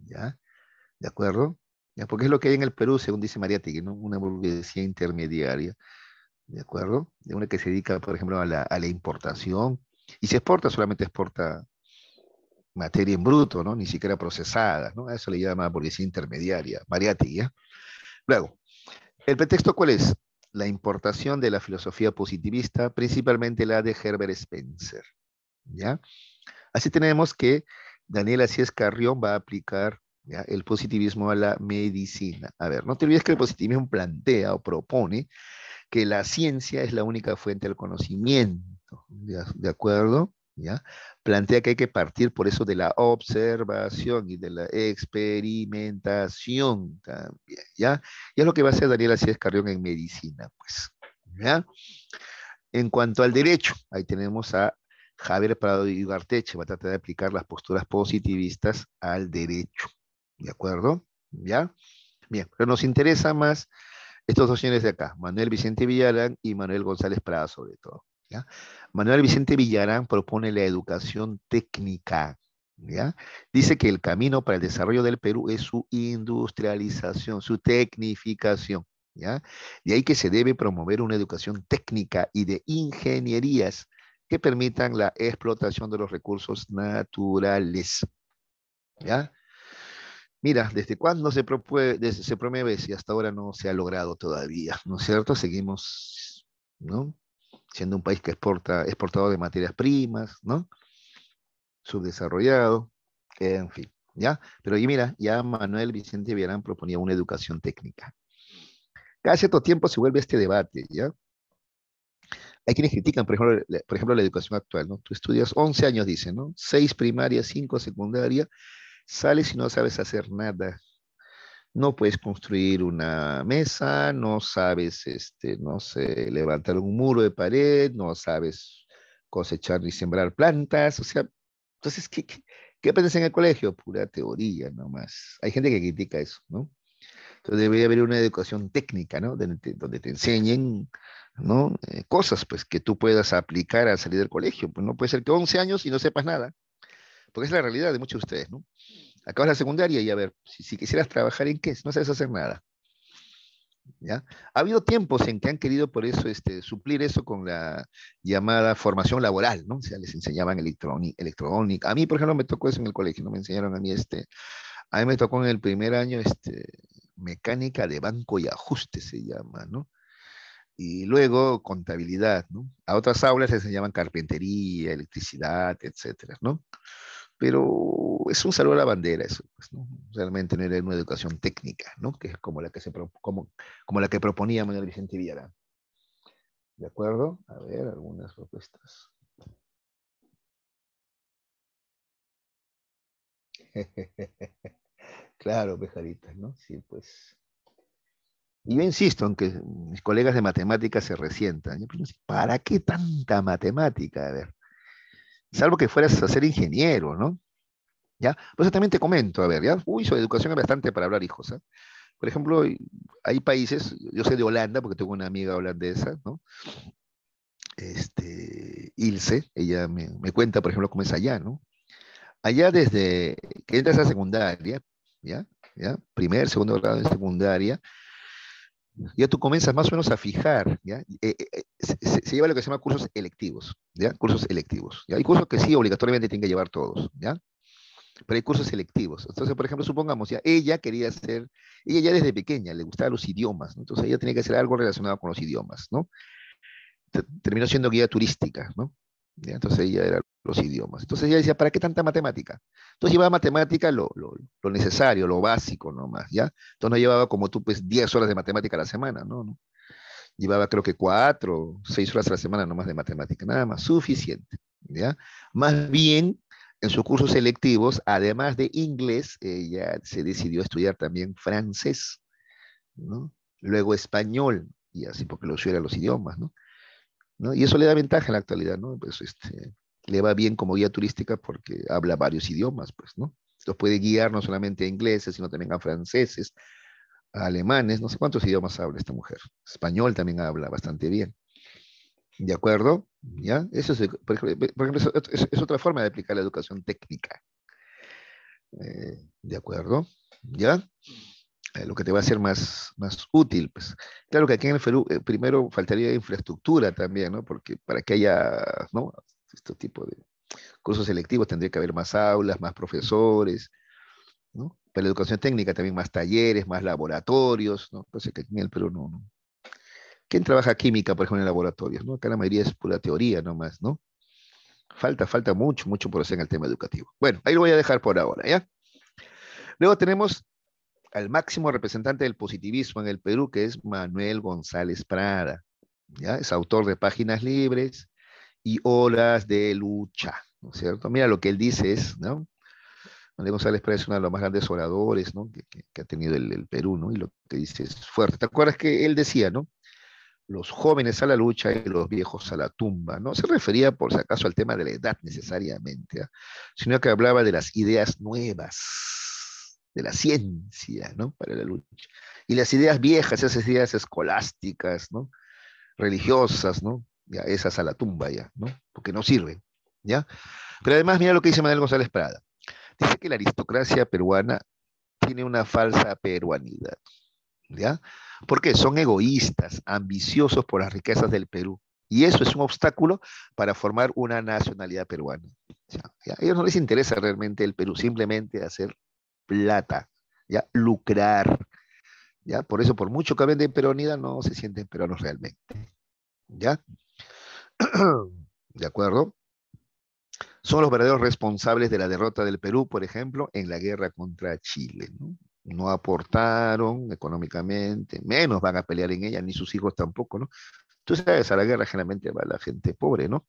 ¿Ya? ¿De acuerdo? Porque es lo que hay en el Perú, según dice María Una burguesía intermediaria, ¿de acuerdo? De una que se dedica, por ejemplo, a la, importación y se exporta, solamente exporta materia en bruto, ¿no? Ni siquiera procesada, ¿no? A eso le llama burguesía intermediaria, Mariati. Luego, ¿el pretexto cuál es? La importación de la filosofía positivista, principalmente la de Herbert Spencer, ¿ya? Así tenemos que Daniel Asís Carrión va a aplicar el positivismo a la medicina. A ver, no te olvides que el positivismo plantea o propone que la ciencia es la única fuente del conocimiento, ¿de, acuerdo? ¿Ya? Plantea que hay que partir por eso de la observación y de la experimentación también, ¿ya? Y es lo que va a hacer Daniel Asías Carrión en medicina, pues, En cuanto al derecho, ahí tenemos a Javier Prado y Ugarteche, va a tratar de aplicar las posturas positivistas al derecho, ¿De acuerdo? ¿Ya? Bien, pero nos interesa más estos dos señores de acá, Manuel Vicente Villarán y Manuel González Prada, sobre todo. ¿ya? Manuel Vicente Villarán propone la educación técnica. ¿ya? Dice que el camino para el desarrollo del Perú es su industrialización, su tecnificación. ¿ya? De ahí que se debe promover una educación técnica y de ingenierías que permitan la explotación de los recursos naturales. ¿ya? Mira, ¿desde cuándo se, promueve, se promueve si hasta ahora no se ha logrado todavía? ¿No es cierto? Seguimos, ¿no? Siendo un país que exporta, exportador de materias primas, ¿no? Subdesarrollado, en fin, ¿ya? Pero y mira, ya Manuel Vicente Villarán proponía una educación técnica. Cada cierto tiempo se vuelve este debate, ¿ya? Hay quienes critican, por ejemplo, la, por ejemplo, la educación actual, ¿no? Tú estudias 11 años, dicen, ¿no? 6 primarias, 5 secundarias, Sales y no sabes hacer nada. No puedes construir una mesa, no sabes, este, no sé, levantar un muro de pared, no sabes cosechar ni sembrar plantas. O sea, entonces, ¿qué, qué, aprendes en el colegio? Pura teoría nomás. Hay gente que critica eso, ¿no? Entonces debería haber una educación técnica, ¿no? Donde te, enseñen, ¿no? Eh, cosas, pues, que tú puedas aplicar al salir del colegio. Pues no puede ser que 11 años y no sepas nada. Porque es la realidad de muchos de ustedes, ¿no? Acabas la secundaria y a ver, si, quisieras trabajar en qué, no sabes hacer nada. ¿Ya? Ha habido tiempos en que han querido por eso este, suplir eso con la llamada formación laboral, ¿no? O sea, les enseñaban electrónica. A mí, por ejemplo, me tocó eso en el colegio, no me enseñaron a mí este. A mí me tocó en el primer año este, mecánica de banco y ajuste se llama, ¿no? Y luego contabilidad, ¿no? A otras aulas les enseñaban carpintería, electricidad, etcétera, ¿no? pero es un saludo a la bandera eso, pues, Realmente tener una educación técnica, ¿no? Que es como la que, se como, como la que proponía Manuel Vicente Villara. ¿De acuerdo? A ver, algunas propuestas. (laughs) claro, pejaritas, ¿no? Sí, pues. Y yo insisto, aunque mis colegas de matemáticas se resientan, ¿para qué tanta matemática? A ver, salvo que fueras a ser ingeniero, ¿no? ¿Ya? Pues eso también te comento, a ver, ¿ya? Uy, sobre educación es bastante para hablar, hijos, ¿eh? Por ejemplo, hay países, yo sé de Holanda, porque tengo una amiga holandesa, ¿no? Este, Ilse, ella me, cuenta, por ejemplo, cómo es allá, ¿no? Allá desde que entras a secundaria, ¿ya? ¿Ya? Primer, segundo grado de secundaria, ya tú comienzas más o menos a fijar, ¿ya? Eh, eh, eh, se, lleva lo que se llama cursos electivos, ¿ya? Cursos electivos, Hay cursos que sí, obligatoriamente tienen que llevar todos, ¿ya? Pero hay cursos electivos. Entonces, por ejemplo, supongamos, ya ella quería hacer, ella ya desde pequeña le gustaban los idiomas, ¿no? entonces ella tenía que hacer algo relacionado con los idiomas, ¿no? Terminó siendo guía turística, ¿no? Entonces ella era los idiomas. Entonces ella decía, ¿para qué tanta matemática? Entonces llevaba matemática lo, necesario, lo básico nomás, ¿ya? Entonces no llevaba como tú, pues, 10 horas de matemática a la semana, ¿no? Llevaba creo que 4, 6 horas a la semana nomás de matemática, nada más, suficiente, ¿ya? Más bien, en sus cursos selectivos, además de inglés, ella se decidió estudiar también francés, ¿no? Luego español, y así porque lo a los idiomas, ¿no? ¿no? Y eso le da ventaja en la actualidad, ¿no? Pues este, le va bien como guía turística porque habla varios idiomas, pues, ¿no? Entonces puede guiar no solamente a ingleses, sino también a franceses, a alemanes, no sé cuántos idiomas habla esta mujer. Español también habla bastante bien. ¿De acuerdo? ¿Ya? Eso es, por ejemplo, es, otra forma de aplicar la educación técnica. Eh, ¿De acuerdo? ¿Ya? Eh, lo que te va a ser más, más útil. Pues. Claro que aquí en el Perú eh, primero faltaría infraestructura también, ¿no? Porque para que haya, ¿no? este tipo de cursos selectivos tendría que haber más aulas, más profesores, ¿no? Para la educación técnica también más talleres, más laboratorios, ¿no? Entonces que en el Perú no, no. ¿Quién trabaja química, por ejemplo, en laboratorios? ¿no? Acá la mayoría es pura teoría nomás, ¿no? Falta, falta mucho, mucho por hacer en el tema educativo. Bueno, ahí lo voy a dejar por ahora, ¿ya? Luego tenemos al máximo representante del positivismo en el Perú, que es Manuel González Prada. ¿ya? Es autor de Páginas Libres, y horas de lucha, ¿no es cierto? Mira lo que él dice es, ¿no? Manuel González Pérez es uno de los más grandes oradores ¿no? que, ha tenido el, Perú, ¿no? Y lo que dice es fuerte. ¿Te acuerdas que él decía, ¿no? Los jóvenes a la lucha y los viejos a la tumba, ¿no? Se refería, por si acaso, al tema de la edad necesariamente, ¿ah? sino que hablaba de las ideas nuevas, de la ciencia, ¿no? Para la lucha. Y las ideas viejas, esas ideas escolásticas, ¿no? Religiosas, ¿no? ya, esas a la tumba ya, ¿no? Porque no sirven, ¿ya? Pero además, mira lo que dice Manuel González Prada. Dice que la aristocracia peruana tiene una falsa peruanidad, ¿ya? Porque son egoístas, ambiciosos por las riquezas del Perú. Y eso es un obstáculo para formar una nacionalidad peruana. ¿ya? A ellos no les interesa realmente el Perú, simplemente hacer plata, ¿ya? lucrar. ¿ya? Por eso, por mucho que hablen de peruanidad, no se sienten peruanos realmente. ¿Ya? ¿De acuerdo? Son los verdaderos responsables de la derrota del Perú, por ejemplo, en la guerra contra Chile. No, no aportaron económicamente, menos van a pelear en ella, ni sus hijos tampoco, ¿no? Tú sabes, a la guerra generalmente va la gente pobre, ¿no?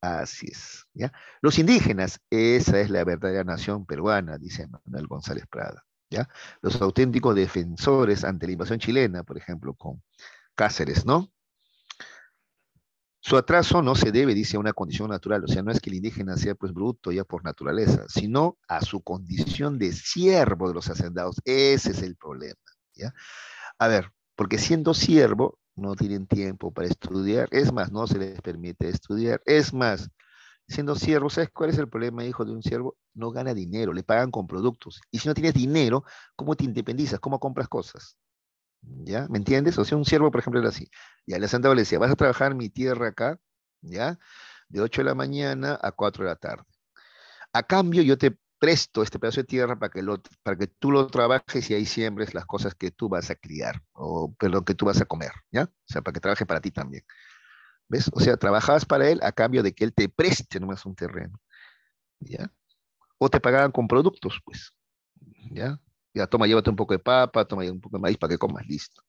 Así es. ¿ya? Los indígenas, esa es la verdadera nación peruana, dice Manuel González Prada. ¿ya? Los auténticos defensores ante la invasión chilena, por ejemplo, con Cáceres, ¿no? Su atraso no se debe, dice, a una condición natural, o sea, no es que el indígena sea pues bruto ya por naturaleza, sino a su condición de siervo de los hacendados. Ese es el problema, ¿ya? A ver, porque siendo siervo no tienen tiempo para estudiar, es más, no se les permite estudiar, es más, siendo siervo, ¿sabes cuál es el problema, hijo de un siervo? No gana dinero, le pagan con productos. Y si no tienes dinero, ¿cómo te independizas? ¿Cómo compras cosas? ¿Ya? ¿Me entiendes? O sea, un siervo, por ejemplo, era así. Ya la santa le decía, vas a trabajar mi tierra acá, ¿ya? De 8 de la mañana a 4 de la tarde. A cambio, yo te presto este pedazo de tierra para que, lo, para que tú lo trabajes y ahí siembres las cosas que tú vas a criar, o lo que tú vas a comer, ¿ya? O sea, para que trabaje para ti también. ¿Ves? O sea, trabajabas para él a cambio de que él te preste nomás un terreno, ¿ya? O te pagaban con productos, pues, ¿ya? Ya, toma, llévate un poco de papa, toma un poco de maíz para que comas, listo.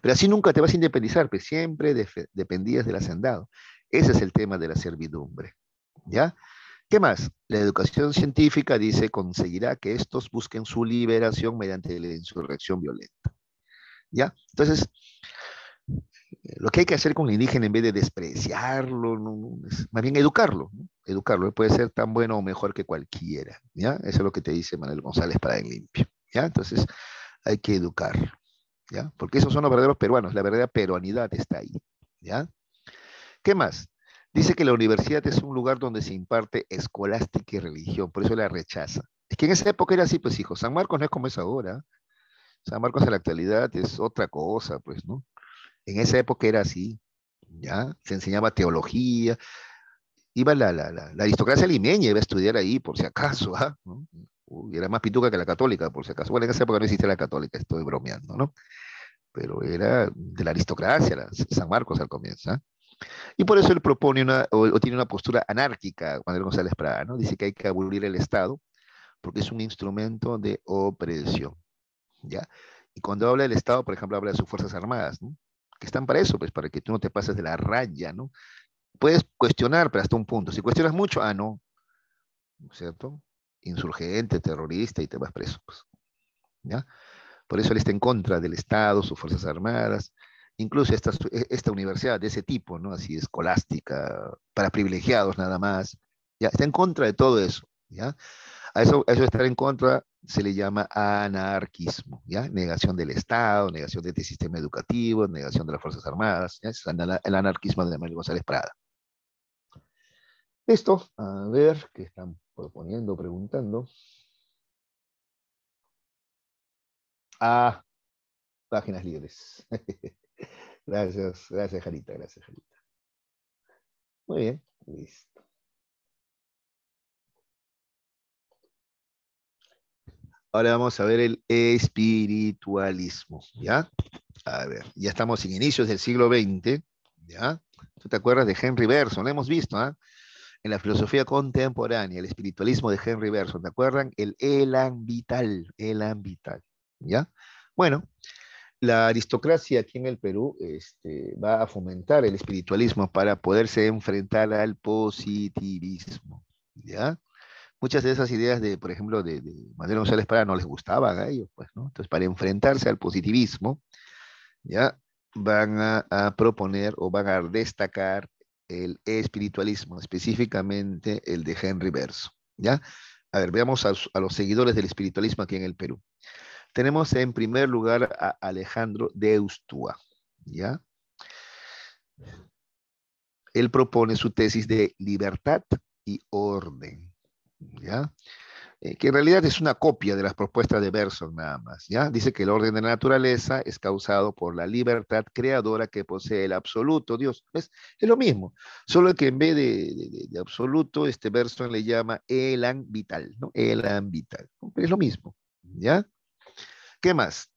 Pero así nunca te vas a independizar, pues siempre dependías del hacendado. Ese es el tema de la servidumbre. ¿Ya? ¿Qué más? La educación científica dice conseguirá que estos busquen su liberación mediante la insurrección violenta. ¿Ya? Entonces, lo que hay que hacer con el indígena en vez de despreciarlo, más bien educarlo. Educarlo, puede ser tan bueno o mejor que cualquiera. ¿Ya? Eso es lo que te dice Manuel González para el limpio. ¿ya? Entonces, hay que educar, ¿ya? Porque esos son los verdaderos peruanos, la verdadera peruanidad está ahí, ¿ya? ¿Qué más? Dice que la universidad es un lugar donde se imparte escolástica y religión, por eso la rechaza. Es que en esa época era así, pues hijo, San Marcos no es como es ahora. San Marcos en la actualidad es otra cosa, pues, ¿no? En esa época era así, ¿ya? Se enseñaba teología, iba la, la, la, aristocracia limeña, iba a estudiar ahí, por si acaso, (laughs) ¿ah? ¿no? era más pituca que la católica, por si acaso. Bueno, en esa época no existía la católica, estoy bromeando, ¿no? Pero era de la aristocracia, San Marcos al comienzo. ¿ah? Y por eso él propone una, o, tiene una postura anárquica, Manuel González Prada, ¿no? Dice que hay que abolir el Estado porque es un instrumento de opresión, ¿ya? Y cuando habla del Estado, por ejemplo, habla de sus Fuerzas Armadas, ¿no? Que están para eso, pues, para que tú no te pases de la raya, ¿no? Puedes cuestionar, pero hasta un punto. Si cuestionas mucho, ah, no, ¿cierto? insurgente, terrorista y te presos ¿Ya? Por eso él está en contra del Estado, sus Fuerzas Armadas, incluso e, esta, universidad de ese tipo, ¿no? Así escolástica, para privilegiados nada más. ¿ya? Está en contra de todo eso. ¿ya? A eso, a eso estar en contra se le llama anarquismo, ¿ya? Negación del Estado, negación de este sistema educativo, negación de las Fuerzas Armadas, el anarquismo de Manuel González Prada esto, a ver qué están proponiendo, preguntando. Ah, páginas libres. (laughs) gracias, gracias Jarita, gracias Jarita. Muy bien, listo. Ahora vamos a ver el espiritualismo, ¿ya? A ver, ya estamos en inicios del siglo XX, ¿ya? ¿Tú te acuerdas de Henry Berson? Lo hemos visto, ¿ah? en la filosofía contemporánea, el espiritualismo de Henry Berson, ¿te acuerdan? El elan vital, elan vital, ¿ya? Bueno, la aristocracia aquí en el Perú este, va a fomentar el espiritualismo para poderse enfrentar al positivismo, ¿ya? Muchas de esas ideas de, por ejemplo, de, de Manuel González Prada no les gustaban a ellos, pues, ¿no? Entonces, para enfrentarse al positivismo, ¿ya? Van a proponer o van a destacar el espiritualismo, específicamente el de Henry Verso. ¿ya? A ver, veamos a, los seguidores del espiritualismo aquí en el Perú. Tenemos en primer lugar a Alejandro Deustua, ¿ya? Él propone su tesis de libertad y orden, ¿ya? Eh, que en realidad es una copia de las propuestas de Berson, nada más. ¿ya? Dice que el orden de la naturaleza es causado por la libertad creadora que posee el absoluto Dios. Es lo mismo, solo que en vez de, absoluto, este verso le llama elan vital, ¿no? Elan vital. Es lo mismo, ¿ya? ¿Qué más?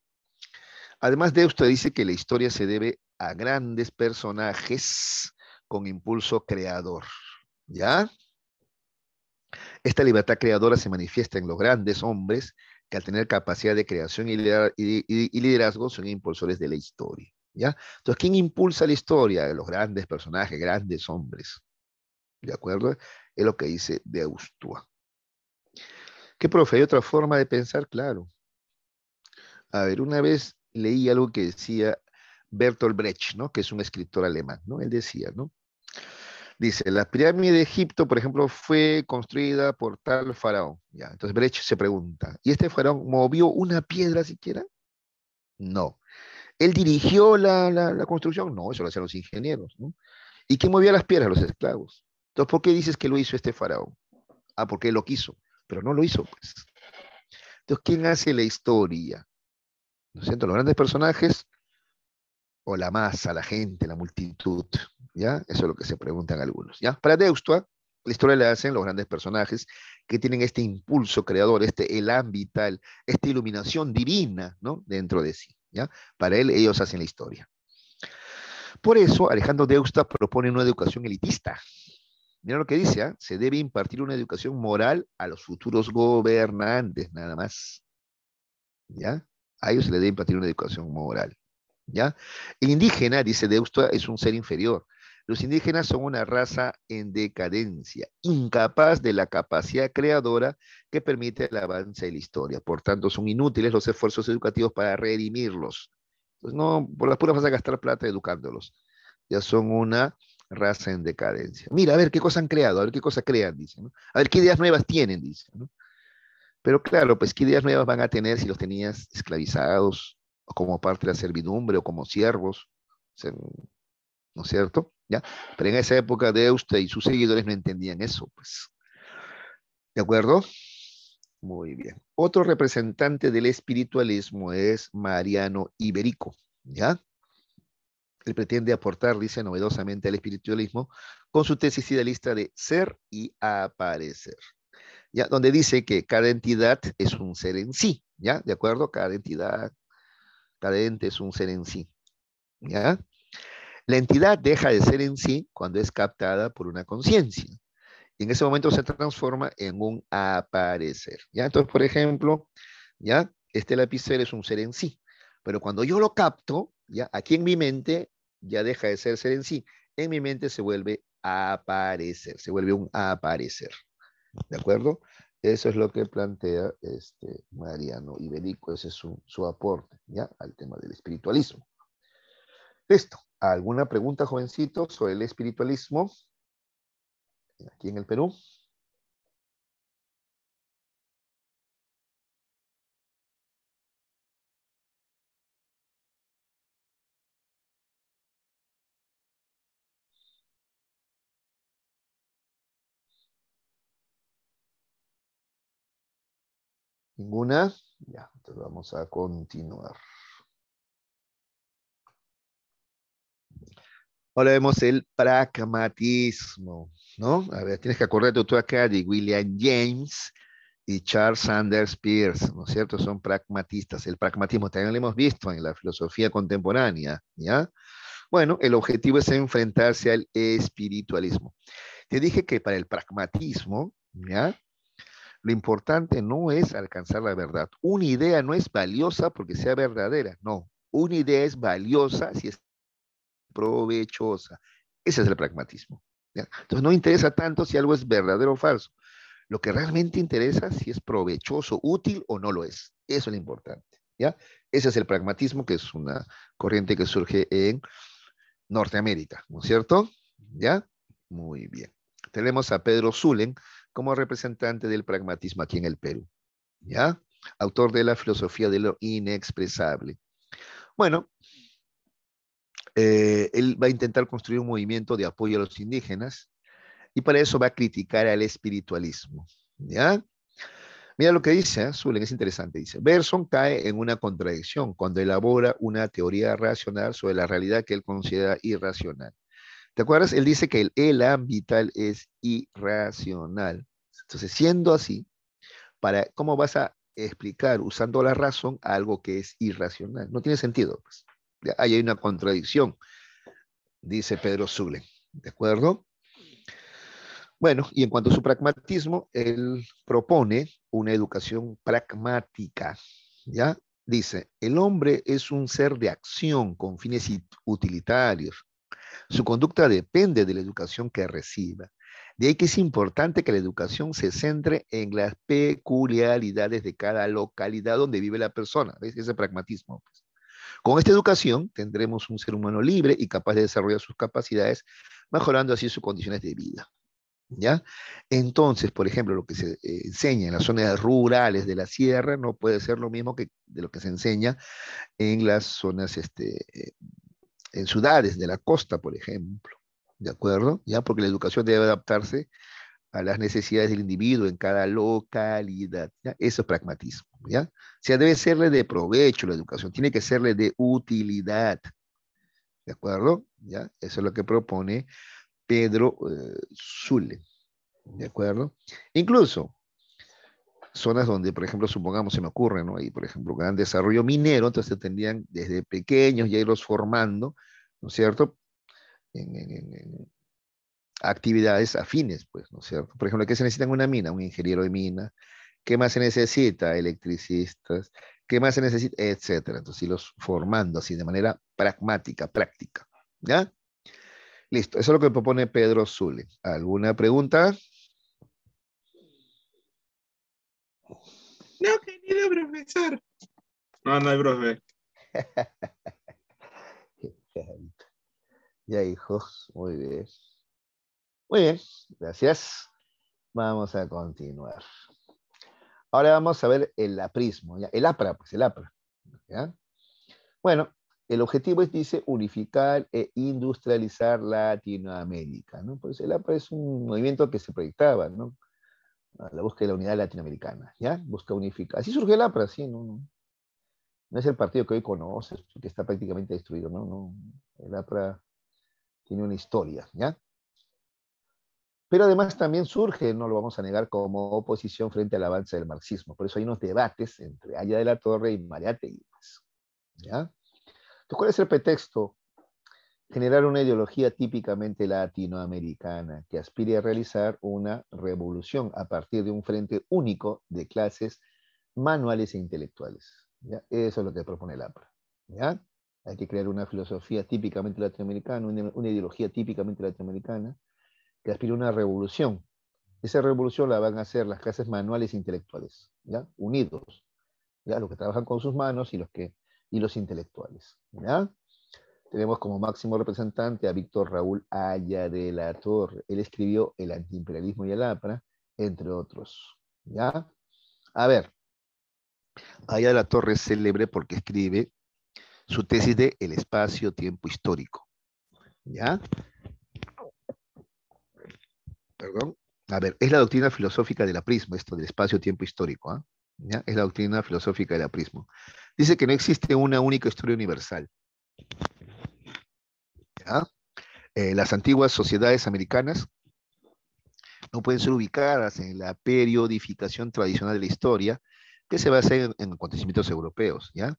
Además de usted dice que la historia se debe a grandes personajes con impulso creador, ¿ya? Esta libertad creadora se manifiesta en los grandes hombres que al tener capacidad de creación y liderazgo son impulsores de la historia. ¿ya? Entonces, ¿quién impulsa la historia? Los grandes personajes, grandes hombres. ¿De acuerdo? Es lo que dice Deustua. ¿Qué, profe? ¿Hay otra forma de pensar? Claro. A ver, una vez leí algo que decía Bertolt Brecht, ¿no? Que es un escritor alemán, ¿no? Él decía, ¿no? Dice, la pirámide de Egipto, por ejemplo, fue construida por tal faraón. Ya, entonces Brecht se pregunta, ¿y este faraón movió una piedra siquiera? No. ¿Él dirigió la, construcción? No, eso lo hacían los ingenieros. ¿Y quién movía las piedras? Los esclavos. Entonces, ¿por qué dices que lo hizo este faraón? Ah, porque él lo quiso, pero no lo hizo, pues. Entonces, ¿quién hace la historia? ¿No es Los grandes personajes o la masa, la gente, la multitud, ¿ya? Eso es lo que se preguntan algunos, ¿ya? Para Deusto ¿ah? la historia la hacen los grandes personajes que tienen este impulso creador, este elán vital, esta iluminación divina, ¿no? Dentro de sí, ¿ya? Para él, ellos hacen la historia. Por eso, Alejandro Deusta propone una educación elitista. Mira lo que dice, ¿ah? se debe impartir una educación moral a los futuros gobernantes, nada más. ¿Ya? A ellos se les debe impartir una educación moral. El indígena, dice Deusto, es un ser inferior. Los indígenas son una raza en decadencia, incapaz de la capacidad creadora que permite el avance de la historia. Por tanto, son inútiles los esfuerzos educativos para redimirlos. no, por las puras vas a gastar plata educándolos. Ya son una raza en decadencia. Mira, a ver qué cosas han creado, a ver qué cosas crean, dice. A ver qué ideas nuevas tienen, dice. ¿no? Pero claro, pues qué ideas nuevas van a tener si los tenías esclavizados, como parte de la servidumbre, o como siervos, ¿no es cierto? ¿Ya? Pero en esa época de usted y sus seguidores no entendían eso, pues. ¿De acuerdo? Muy bien. Otro representante del espiritualismo es Mariano Iberico, ¿ya? Él pretende aportar, dice novedosamente, al espiritualismo con su tesis idealista de ser y aparecer. ¿Ya? Donde dice que cada entidad es un ser en sí, ¿ya? ¿De acuerdo? Cada entidad, es un ser en sí. ¿Ya? La entidad deja de ser en sí cuando es captada por una conciencia. en ese momento se transforma en un aparecer. ¿Ya? Entonces, por ejemplo, ¿ya? Este lapicero es un ser en sí. Pero cuando yo lo capto, ¿ya? Aquí en mi mente ya deja de ser ser en sí. En mi mente se vuelve a aparecer, se vuelve un aparecer. ¿De acuerdo? Eso es lo que plantea este Mariano Iberico, ese es su, aporte ¿ya? al tema del espiritualismo. Listo, ¿alguna pregunta, jovencito, sobre el espiritualismo aquí en el Perú? Ninguna. Ya, entonces vamos a continuar. Ahora vemos el pragmatismo, ¿no? A ver, tienes que acordarte tú acá de William James y Charles Sanders Peirce, ¿no es cierto? Son pragmatistas. El pragmatismo también lo hemos visto en la filosofía contemporánea, ¿ya? Bueno, el objetivo es enfrentarse al espiritualismo. Te dije que para el pragmatismo, ¿ya? Lo importante no es alcanzar la verdad. Una idea no es valiosa porque sea verdadera, no. Una idea es valiosa si es provechosa. Ese es el pragmatismo. Entonces no interesa tanto si algo es verdadero o falso. Lo que realmente interesa si es provechoso, útil o no lo es. Eso es lo importante. ¿ya? Ese es el pragmatismo, que es una corriente que surge en Norteamérica, ¿no es cierto? ¿Ya? Muy bien. Tenemos a Pedro Zulen, como representante del pragmatismo aquí en el Perú. ¿Ya? Autor de la filosofía de lo inexpresable. Bueno, eh, él va a intentar construir un movimiento de apoyo a los indígenas y para eso va a criticar al espiritualismo. ¿Ya? Mira lo que dice ¿eh? es interesante. Dice, Berson cae en una contradicción cuando elabora una teoría racional sobre la realidad que él considera irracional. ¿Te acuerdas? Él dice que el, el vital es irracional. Entonces, siendo así, para, ¿cómo vas a explicar usando la razón algo que es irracional? No tiene sentido. Pues. Ahí hay una contradicción, dice Pedro Zule. ¿De acuerdo? Bueno, y en cuanto a su pragmatismo, él propone una educación pragmática. ¿Ya? Dice, el hombre es un ser de acción con fines utilitarios, su conducta depende de la educación que reciba. De ahí que es importante que la educación se centre en las peculiaridades de cada localidad donde vive la persona. ¿Ves? Ese pragmatismo. Pues. Con esta educación tendremos un ser humano libre y capaz de desarrollar sus capacidades, mejorando así sus condiciones de vida. ¿Ya? Entonces, por ejemplo, lo que se eh, enseña en las zonas rurales de la sierra no puede ser lo mismo que de lo que se enseña en las zonas este, eh, en ciudades de la costa, por ejemplo, ¿de acuerdo? Ya porque la educación debe adaptarse a las necesidades del individuo en cada localidad, Eso es pragmatismo, ¿ya? O sea, debe serle de provecho la educación, tiene que serle de utilidad, ¿de acuerdo? ¿Ya? Eso es lo que propone Pedro eh, Zule, ¿de acuerdo? Incluso, zonas donde, por ejemplo, supongamos, se me ocurre, ¿no? Ahí, por ejemplo, gran desarrollo minero, entonces tendrían desde pequeños ya irlos formando, ¿no es cierto? En, actividades afines, pues, ¿no es cierto? Por ejemplo, ¿qué se necesita en una mina? Un ingeniero de mina. ¿Qué más se necesita? Electricistas. ¿Qué más se necesita? Etcétera. Entonces, irlos formando así de manera pragmática, práctica. ¿Ya? Listo. Eso es lo que propone Pedro Zule. ¿Alguna pregunta? No, querido profesor. No, no hay profe. (laughs) ya, hijos, muy bien. Muy bien, gracias. Vamos a continuar. Ahora vamos a ver el aprismo, el APRA, pues el APRA. Bueno, el objetivo es, dice, unificar e industrializar Latinoamérica, Pues el APRA es un movimiento que se proyectaba, ¿no? la búsqueda de la unidad latinoamericana, ¿ya? Busca unificar. Así surge el APRA, sí, no, no. No es el partido que hoy conoces, que está prácticamente destruido, ¿no? no el APRA tiene una historia, ¿ya? Pero además también surge, no lo vamos a negar, como oposición frente al avance del marxismo. Por eso hay unos debates entre Aya de la Torre y Mariategui, ¿ya? Entonces, ¿cuál es el pretexto generar una ideología típicamente latinoamericana que aspire a realizar una revolución a partir de un frente único de clases manuales e intelectuales. Eso es lo que propone el APRA. ¿ya? Hay que crear una filosofía típicamente latinoamericana, una, ideología típicamente latinoamericana que aspire a una revolución. Esa revolución la van a hacer las clases manuales e intelectuales, ¿ya? unidos, ¿ya? los que trabajan con sus manos y los, que, y los intelectuales. ¿ya? tenemos como máximo representante a Víctor Raúl Aya de la Torre. Él escribió El antiimperialismo y el APRA, entre otros. ¿Ya? A ver, Aya de la Torre es célebre porque escribe su tesis de El espacio-tiempo histórico. ¿Ya? Perdón. A ver, es la doctrina filosófica del aprismo, esto del espacio-tiempo histórico. ¿ah? ¿Ya? Es la doctrina filosófica del aprismo. Dice que no existe una única historia universal ¿ah? Eh, las antiguas sociedades americanas no pueden ser ubicadas en la periodificación tradicional de la historia que se basa en, acontecimientos europeos. ¿ya?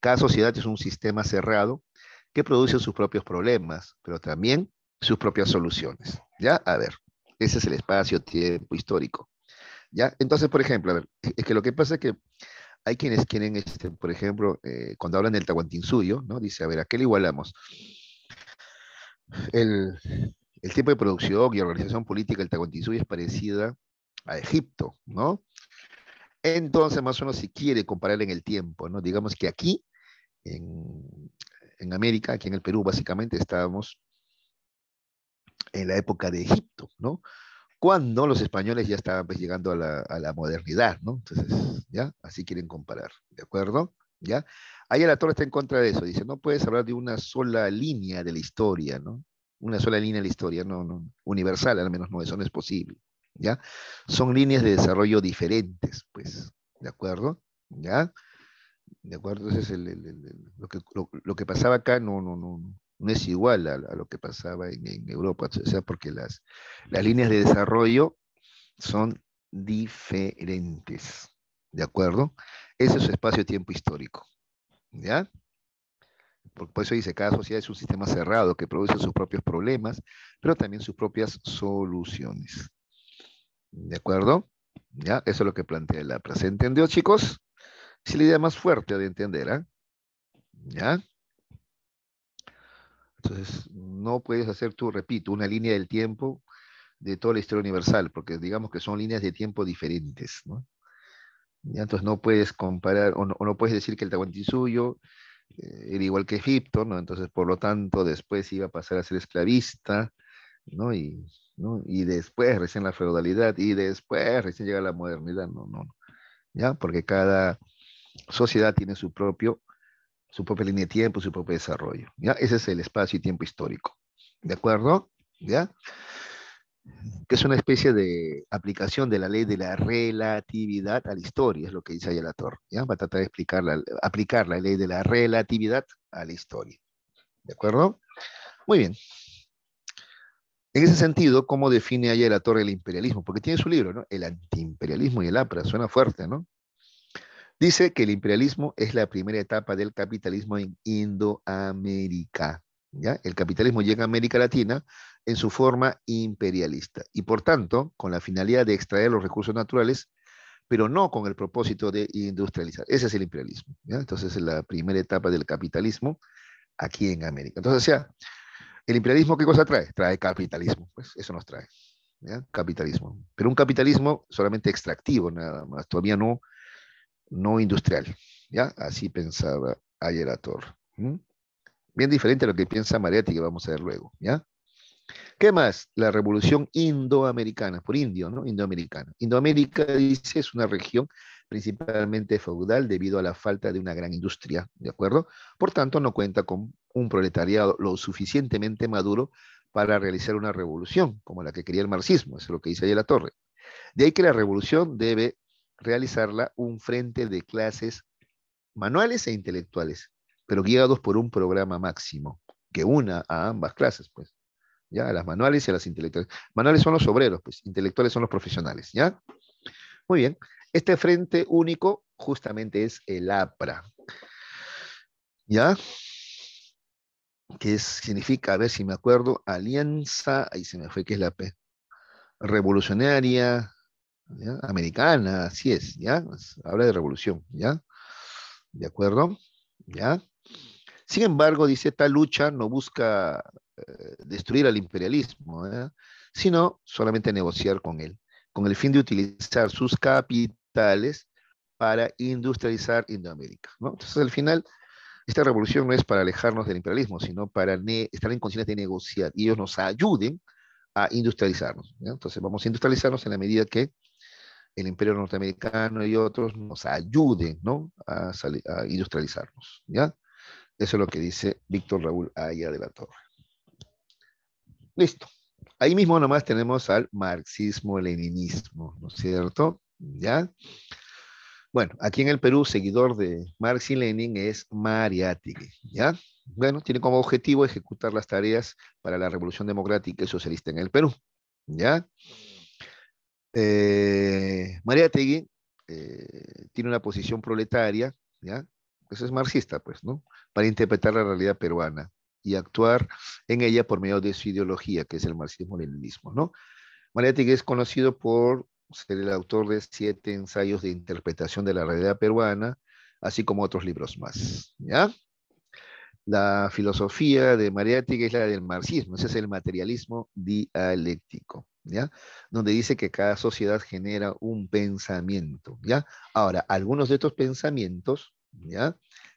Cada sociedad es un sistema cerrado que produce sus propios problemas, pero también sus propias soluciones. ¿ya? A ver, ese es el espacio-tiempo histórico. ¿ya? Entonces, por ejemplo, a ver, es que lo que pasa es que hay quienes quieren, este, por ejemplo, eh, cuando hablan del Tahuantinsuyo, ¿no? dice, a ver, ¿a qué le igualamos? El, el tipo de producción y organización política del Tahuantinsuyo es parecida a Egipto, ¿no? Entonces, más o menos, si quiere comparar en el tiempo, ¿no? Digamos que aquí, en, América, aquí en el Perú, básicamente, estábamos en la época de Egipto, ¿no? Cuando los españoles ya estaban pues, llegando a la, a la modernidad, ¿no? Entonces, ¿ya? Así quieren comparar, ¿de acuerdo? ¿Ya? Ahí la torre está en contra de eso. Dice, no puedes hablar de una sola línea de la historia, ¿no? Una sola línea de la historia, no, no universal, al menos no, eso no es posible. ¿Ya? Son líneas de desarrollo diferentes, pues, ¿de acuerdo? ¿Ya? ¿De acuerdo? Entonces, lo, que, lo, que, pasaba acá no, no, no, no es igual a, lo que pasaba en, Europa, o sea, porque las, las líneas de desarrollo son diferentes, ¿de acuerdo? Ese es su espacio-tiempo histórico. ¿ya? Porque por eso dice, cada sociedad es un sistema cerrado que produce sus propios problemas, pero también sus propias soluciones. ¿De acuerdo? ¿Ya? Eso es lo que plantea la ¿Se entendió, chicos? Es la idea más fuerte de entender, ¿eh? ¿Ya? Entonces, no puedes hacer tú, repito, una línea del tiempo de toda la historia universal, porque digamos que son líneas de tiempo diferentes, ¿no? Entonces no puedes comparar o no, puedes decir que el Tahuantinsuyo eh, era igual que Egipto, ¿no? Entonces, por lo tanto, después iba a pasar a ser esclavista, ¿no? Y, ¿no? y después recién la feudalidad y después recién llega la modernidad, no, no, ¿ya? Porque cada sociedad tiene su propio su propia línea de tiempo, su propio desarrollo, ¿ya? Ese es el espacio y tiempo histórico, ¿de acuerdo? ¿Ya? que es una especie de aplicación de la ley de la relatividad a la historia, es lo que dice Ayala torre. ¿ya? Va a tratar de explicar aplicar la ley de la relatividad a la historia. ¿De acuerdo? Muy bien. En ese sentido, ¿cómo define Ayala la torre el imperialismo? Porque tiene su libro, ¿no? El antiimperialismo y el APRA, suena fuerte, ¿no? Dice que el imperialismo es la primera etapa del capitalismo en Indoamérica. ¿ya? El capitalismo llega a América Latina en su forma imperialista y por tanto con la finalidad de extraer los recursos naturales, pero no con el propósito de industrializar. Ese es el imperialismo. Entonces es la primera etapa del capitalismo aquí en América. Entonces, sea, el imperialismo qué cosa trae? Trae capitalismo, pues eso nos trae. Capitalismo. Pero un capitalismo solamente extractivo, nada más, todavía no, no industrial. ¿ya? Así pensaba ayer a Bien diferente a lo que piensa Marietti que vamos a ver luego. ¿ya? ¿Qué más? La revolución indoamericana, por indio, ¿no? Indoamericana. Indoamérica, dice, es una región principalmente feudal debido a la falta de una gran industria, ¿de acuerdo? Por tanto, no cuenta con un proletariado lo suficientemente maduro para realizar una revolución, como la que quería el marxismo, es lo que dice ahí la torre. De ahí que la revolución debe realizarla un frente de clases manuales e intelectuales, pero guiados por un programa máximo que una a ambas clases, pues. ¿ya? A las manuales y a las intelectuales. Manuales son los obreros, pues intelectuales son los profesionales, ¿ya? Muy bien. Este frente único justamente es el APRA. ¿Ya? Que significa, a ver si me acuerdo, alianza, ahí se me fue, ¿qué es la P, revolucionaria, americana, así es, ¿ya? Habla de revolución, ¿ya? ¿De acuerdo? ¿Ya? Sin embargo, dice, esta lucha no busca eh, destruir al imperialismo, ¿eh? sino solamente negociar con él, con el fin de utilizar sus capitales para industrializar Indoamérica. Entonces, al final, esta revolución no es para alejarnos del imperialismo, sino para estar en condiciones de negociar y ellos nos ayuden a industrializarnos. Entonces, vamos a industrializarnos en la medida que el imperio norteamericano y otros nos ayuden a, a industrializarnos. ¿ya? Eso es lo que dice Víctor Raúl Aya de la Torre. Listo. Ahí mismo nomás tenemos al marxismo-leninismo, ¿no es cierto? ¿Ya? Bueno, aquí en el Perú, seguidor de Marx y Lenin es Mariátegui, ¿ya? Bueno, tiene como objetivo ejecutar las tareas para la revolución democrática y socialista en el Perú, ¿ya? Eh, Mariátegui eh, tiene una posición proletaria, ¿ya? Eso pues es marxista, pues, ¿no? Para interpretar la realidad peruana, y actuar en ella por medio de su ideología, que es el marxismo-leninismo, ¿no? Mariátegui es conocido por ser el autor de siete ensayos de interpretación de la realidad peruana, así como otros libros más, ¿ya? La filosofía de Mariátegui es la del marxismo, ese es el materialismo dialéctico, ¿ya? Donde dice que cada sociedad genera un pensamiento, ¿ya? Ahora, algunos de estos pensamientos, ¿ya?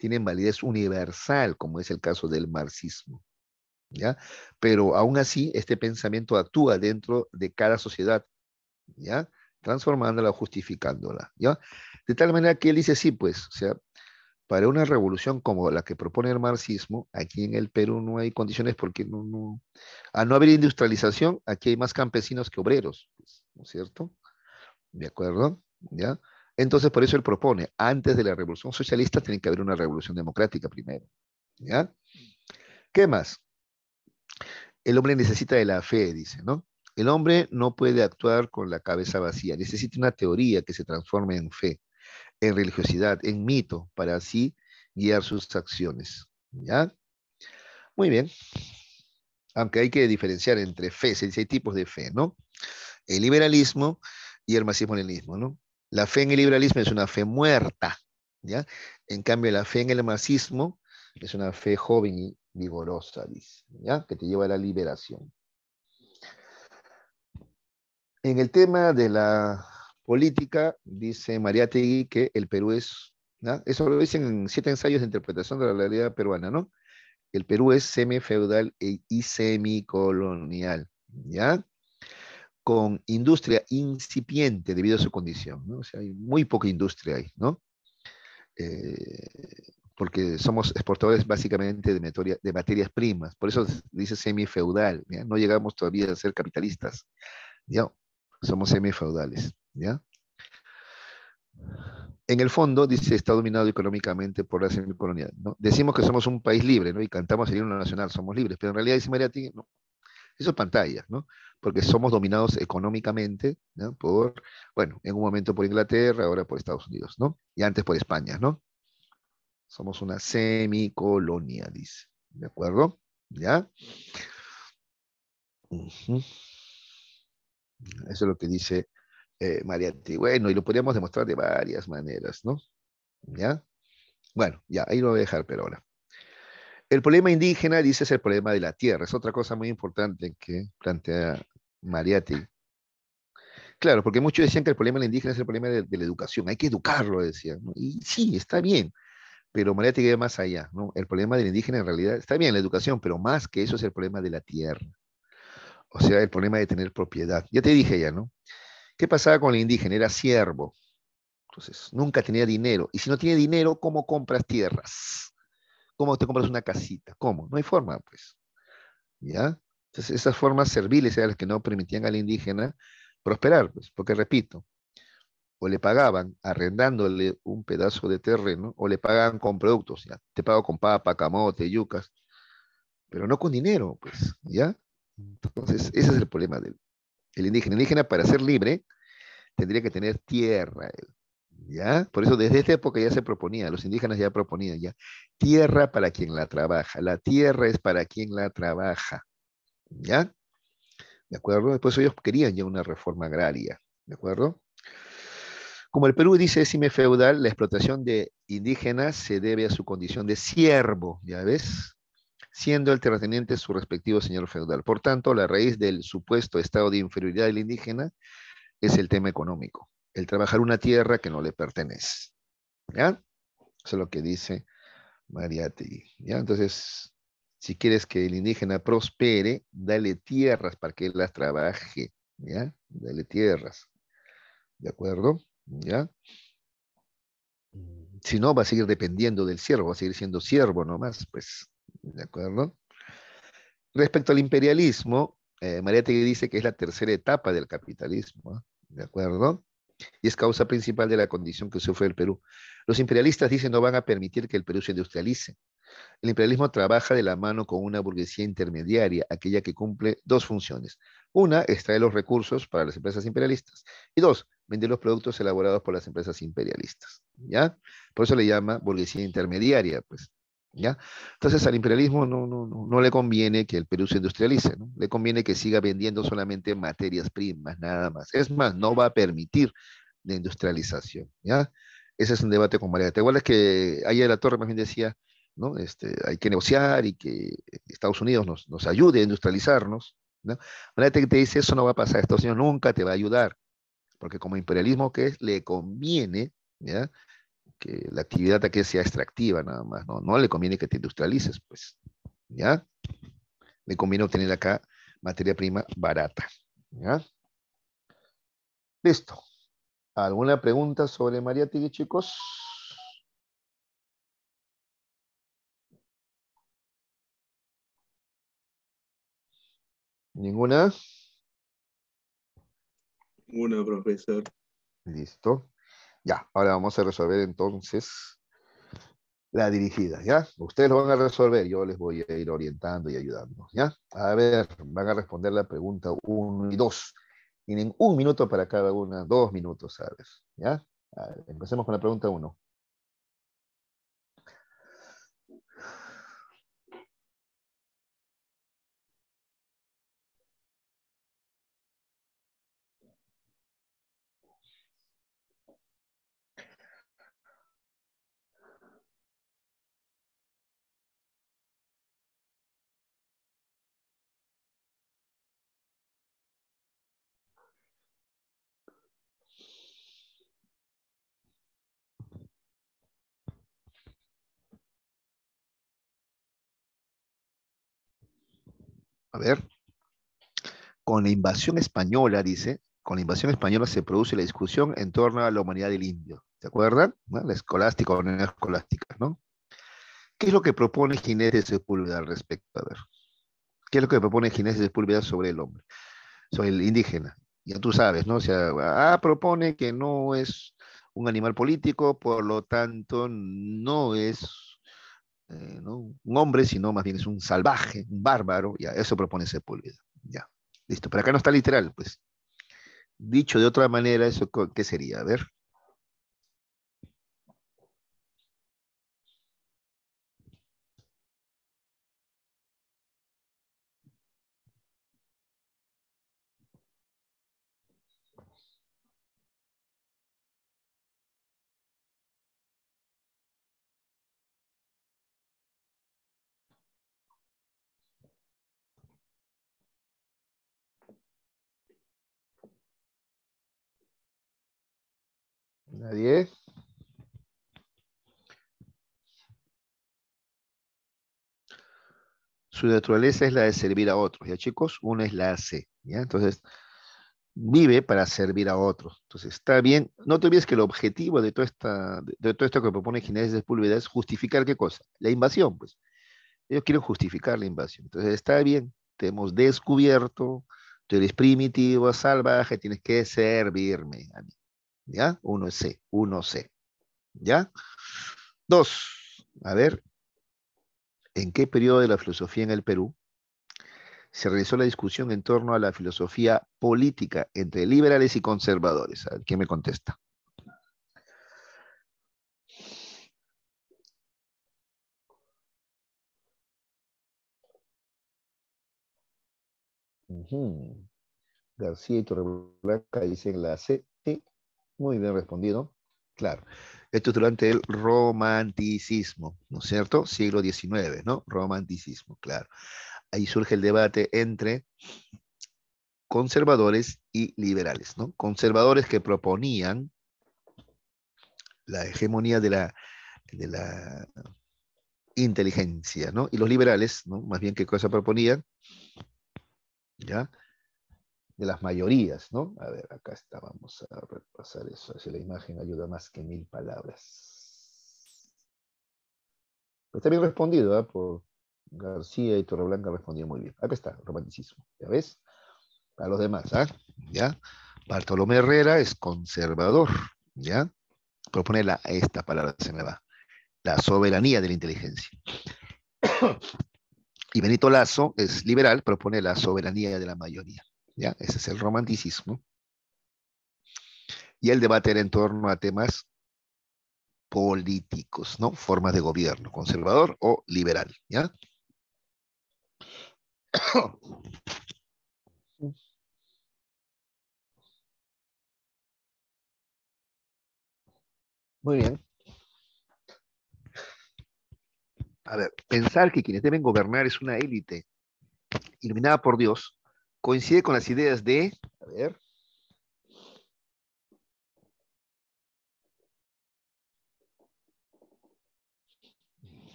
tienen validez universal, como es el caso del marxismo. ¿ya? Pero aún así, este pensamiento actúa dentro de cada sociedad, ¿ya? transformándola, justificándola. ¿ya? De tal manera que él dice, sí, pues, o sea, para una revolución como la que propone el marxismo, aquí en el Perú no hay condiciones porque no, no, no haber industrialización, aquí hay más campesinos que obreros, pues, ¿no es cierto? ¿De acuerdo? ¿Ya? Entonces, por eso él propone, antes de la revolución socialista tiene que haber una revolución democrática primero. ¿ya? ¿Qué más? El hombre necesita de la fe, dice, ¿no? El hombre no puede actuar con la cabeza vacía, necesita una teoría que se transforme en fe, en religiosidad, en mito, para así guiar sus acciones. ¿Ya? Muy bien. Aunque hay que diferenciar entre fe, hay tipos de fe, ¿no? El liberalismo y el marxismo-leninismo, ¿no? La fe en el liberalismo es una fe muerta, ¿ya? En cambio, la fe en el marxismo es una fe joven y vigorosa, dice, ¿ya? Que te lleva a la liberación. En el tema de la política, dice María Tegui que el Perú es, ¿ya? eso lo dicen en siete ensayos de interpretación de la realidad peruana, ¿no? El Perú es semi-feudal y e semicolonial, ¿ya? con industria incipiente debido a su condición. O sea, hay muy poca industria ahí, ¿no? Eh, porque somos exportadores básicamente de, de materias primas, por eso dice semifeudal, ¿ya? no llegamos todavía a ser capitalistas, ¿ya? somos semifeudales. ¿ya? En el fondo, dice, está dominado económicamente por la semicolonial. ¿no? Decimos que somos un país libre ¿no? y cantamos el himno nacional, somos libres, pero en realidad dice María no. eso es pantalla. ¿no? porque somos dominados económicamente ¿no? por, bueno, en un momento por Inglaterra, ahora por Estados Unidos, ¿no? Y antes por España, ¿no? Somos una semicolonia, dice. ¿De acuerdo? ¿Ya? Eso es lo que dice eh, Bueno, y lo podríamos demostrar de varias maneras, ¿no? ¿Ya? Bueno, ya, ahí lo voy a dejar, pero ahora. El problema indígena, dice, es el problema de la tierra. Es otra cosa muy importante que plantea Mariati. Claro, porque muchos decían que el problema del indígena es el problema de, la educación. Hay que educarlo, decían. Y sí, está bien. Pero Mariati va más allá. El problema del indígena en realidad está bien la educación, pero más que eso es el problema de la tierra. O sea, el problema de tener propiedad. Ya te dije ya, ¿no? ¿Qué pasaba con el indígena? Era siervo. Entonces, nunca tenía dinero. Y si no tiene dinero, ¿cómo compras tierras? ¿Cómo te compras una casita? ¿Cómo? No hay forma, pues. ¿Ya? Entonces, esas formas serviles eran las que no permitían al indígena prosperar, pues, porque repito, o le pagaban arrendándole un pedazo de terreno, o le pagaban con productos, ya, te pago con papa, camote, yucas, pero no con dinero, pues, ¿ya? Entonces, ese es el problema del indígena. El indígena, para ser libre, tendría que tener tierra, él. ¿ya? Por eso desde esta época ya se proponía, los indígenas ya proponían, ya, tierra para quien la trabaja, la tierra es para quien la trabaja, ¿ya? ¿De acuerdo? Después pues ellos querían ya una reforma agraria, ¿de acuerdo? Como el Perú dice, es feudal, la explotación de indígenas se debe a su condición de siervo, ¿ya ves? Siendo el terrateniente su respectivo señor feudal. Por tanto, la raíz del supuesto estado de inferioridad del indígena es el tema económico el trabajar una tierra que no le pertenece. ¿Ya? Eso es lo que dice Mariategui. ¿Ya? Entonces, si quieres que el indígena prospere, dale tierras para que él las trabaje. ¿Ya? Dale tierras. ¿De acuerdo? ¿Ya? Si no, va a seguir dependiendo del siervo, va a seguir siendo siervo nomás, pues. ¿De acuerdo? Respecto al imperialismo, eh, Mariategui dice que es la tercera etapa del capitalismo. ¿De acuerdo? y es causa principal de la condición que sufre el Perú. Los imperialistas dicen no van a permitir que el Perú se industrialice. El imperialismo trabaja de la mano con una burguesía intermediaria, aquella que cumple dos funciones. Una, extrae los recursos para las empresas imperialistas. Y dos, vende los productos elaborados por las empresas imperialistas. ¿Ya? Por eso le llama burguesía intermediaria, pues. Entonces al imperialismo no, no, no, le conviene que el Perú se industrialice, ¿no? le conviene que siga vendiendo solamente materias primas, nada más. Es más, no va a permitir la industrialización. ¿ya? Ese es un debate con María. Te es que ayer la torre más bien decía, ¿no? este, hay que negociar y que Estados Unidos nos, nos ayude a industrializarnos. María te dice, eso no va a pasar, Estados Unidos nunca te va a ayudar, porque como imperialismo que es, le conviene ¿ya? que la actividad aquí sea extractiva nada más, ¿no? No le conviene que te industrialices, pues, ¿ya? Le conviene obtener acá materia prima barata, ¿ya? Listo. ¿Alguna pregunta sobre María Mariategui, chicos? ¿Ninguna? Una, profesor. Listo. Ya, ahora vamos a resolver entonces la dirigida, ¿ya? Ustedes lo van a resolver, yo les voy a ir orientando y ayudando, ¿ya? A ver, van a responder la pregunta 1 y 2. Tienen un minuto para cada una, dos minutos, ¿sabes? ¿Ya? empecemos con la pregunta 1. ver, con la invasión española, dice, con la invasión española se produce la discusión en torno a la humanidad del indio. ¿Se acuerdan? La escolástica o no escolástica, ¿no? ¿Qué es lo que propone Ginés de Sepúlveda al respecto? A ver, ¿qué es lo que propone Ginés de Sepúlveda sobre el hombre, sobre el indígena? Ya tú sabes, ¿no? O sea, ah, propone que no es un animal político, por lo tanto, no es eh, un hombre, sino más bien es un salvaje, un bárbaro, y eso propone Sepúlveda. Ya, listo, pero acá no está literal, pues. Dicho de otra manera, ¿eso qué sería? A ver. Su naturaleza es la de servir a otros, ¿ya chicos? Una es la C, ¿ya? Entonces, vive para servir a otros. Entonces, está bien. No te olvides que el objetivo de, esta, de todo esto que propone Ginés de Púlveda es justificar qué cosa? La invasión, pues. Ellos quieren justificar la invasión. Entonces, está bien, te hemos descubierto, tú eres primitivo, salvaje, tienes que servirme a mí ya es 1C, uno c ¿ya? Dos. A ver, ¿en qué periodo de la filosofía en el Perú se realizó la discusión en torno a la filosofía política entre liberales y conservadores? A ver, ¿quién me contesta? García y Torreblanca dicen la C, muy bien respondido. Claro. Esto es durante el romanticismo, ¿no es cierto? Siglo XIX, ¿no? Romanticismo, claro. Ahí surge el debate entre conservadores y liberales, ¿no? Conservadores que proponían la hegemonía de la, la inteligencia, ¿no? Y los liberales, ¿no? Más bien, ¿qué cosa proponían? ¿Ya? de las mayorías, ¿no? A ver, acá está, vamos a repasar eso. Si la imagen ayuda más que mil palabras. está bien respondido, ¿eh? Por García y Torreblanca respondió muy bien. Acá está, romanticismo, ¿ya ves? A los demás, ¿ah? ¿Ya? Bartolomé Herrera es conservador, ¿ya? Propone la, esta palabra, se me va. La soberanía de la inteligencia. (coughs) y Benito Lazo es liberal, propone la soberanía de la mayoría. Ese es el romanticismo. Y el debate era en torno a temas políticos, ¿no? Formas de gobierno, conservador o liberal, ¿ya? (coughs) Muy bien. A ver, pensar que quienes deben gobernar es una élite iluminada por Dios coincide con las ideas de, a ver,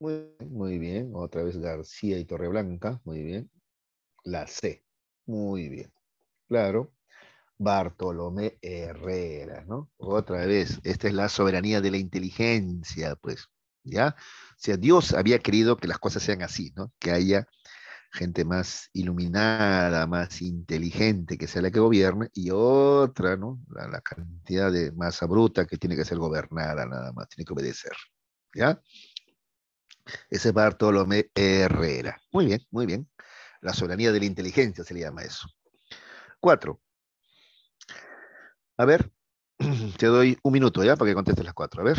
Muy, bien, otra vez García y Torreblanca, muy bien. La C, muy bien. Claro. Bartolomé Herrera, ¿no? Otra vez, esta es la soberanía de la inteligencia, pues. ¿ya? O sea, Dios había querido que las cosas sean así, ¿no? Que haya gente más iluminada, más inteligente, que sea la que gobierne, y otra, ¿no? La, cantidad de masa bruta que tiene que ser gobernada nada más, tiene que obedecer, ¿ya? Ese es Bartolomé Herrera. Muy bien, muy bien. La soberanía de la inteligencia se le llama eso. Cuatro. A ver, (clears throat) te doy un minuto ya para que contestes las cuatro. A ver.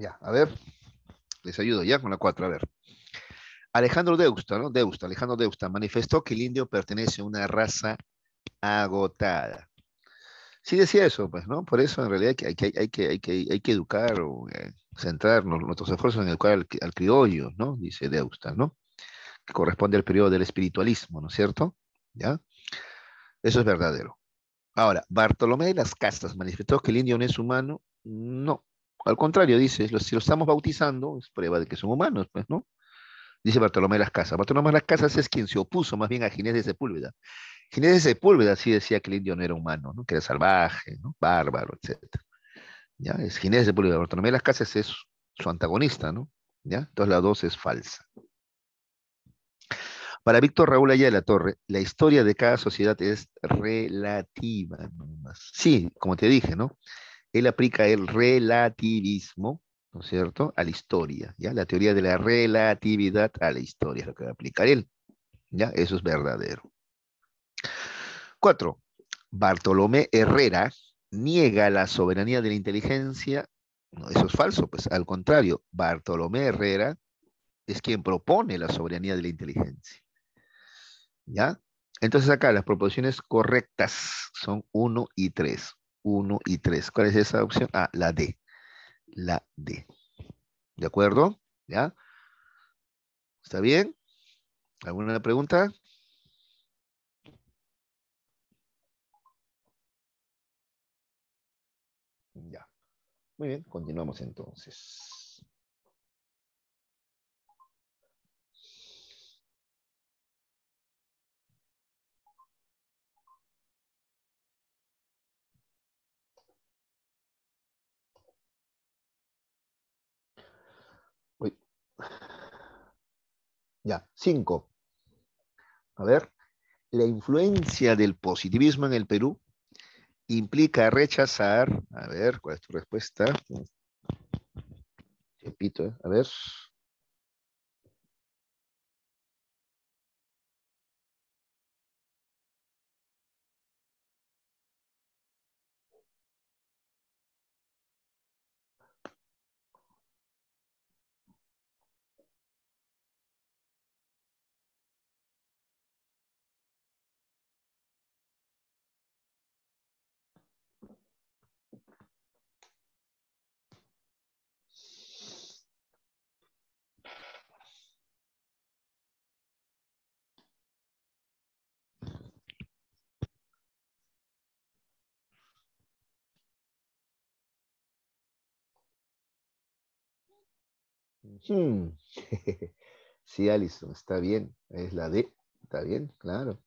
Ya, a ver, les ayudo ya con la cuatro, a ver. Alejandro Deusta, ¿no? Deusta, Alejandro Deusta manifestó que el indio pertenece a una raza agotada. Sí decía eso, pues, ¿no? Por eso en realidad hay que, hay que, hay que, hay que educar o eh, centrar nuestros esfuerzos en el al, al criollo, ¿no? Dice Deusta, ¿no? Que corresponde al periodo del espiritualismo, ¿no es cierto? ¿Ya? Eso es verdadero. Ahora, Bartolomé de las Castas manifestó que el indio no es humano. No, al contrario, dice, si los estamos bautizando, es prueba de que son humanos, pues, ¿no? Dice Bartolomé Las Casas. Bartolomé de Las Casas es quien se opuso más bien a Ginés de Sepúlveda. Ginés de Sepúlveda sí decía que el indio no era humano, ¿no? que era salvaje, bárbaro, etc. ¿Ya? Es Ginés de Sepúlveda. Bartolomé de Las Casas es su antagonista, ¿no? ¿Ya? Entonces la dos es falsa. Para Víctor Raúl Allá de la Torre, la historia de cada sociedad es relativa. Sí, como te dije, ¿no? él aplica el relativismo, ¿no es cierto?, a la historia, ¿ya? La teoría de la relatividad a la historia es lo que va a aplicar él, ¿ya? Eso es verdadero. Cuatro, Bartolomé Herrera niega la soberanía de la inteligencia, no, eso es falso, pues al contrario, Bartolomé Herrera es quien propone la soberanía de la inteligencia, ¿ya? Entonces acá las proposiciones correctas son uno y tres. 1 y 3. ¿Cuál es esa opción? Ah, la D. La D. ¿De acuerdo? ¿Ya? ¿Está bien? ¿Alguna pregunta? Ya. Muy bien, continuamos entonces. Ya, cinco. A ver, la influencia del positivismo en el Perú implica rechazar, a ver, ¿cuál es tu respuesta? Repito, ¿eh? a ver, Hmm. (laughs) sí, Alison, está bien. Es la D. Está bien, claro.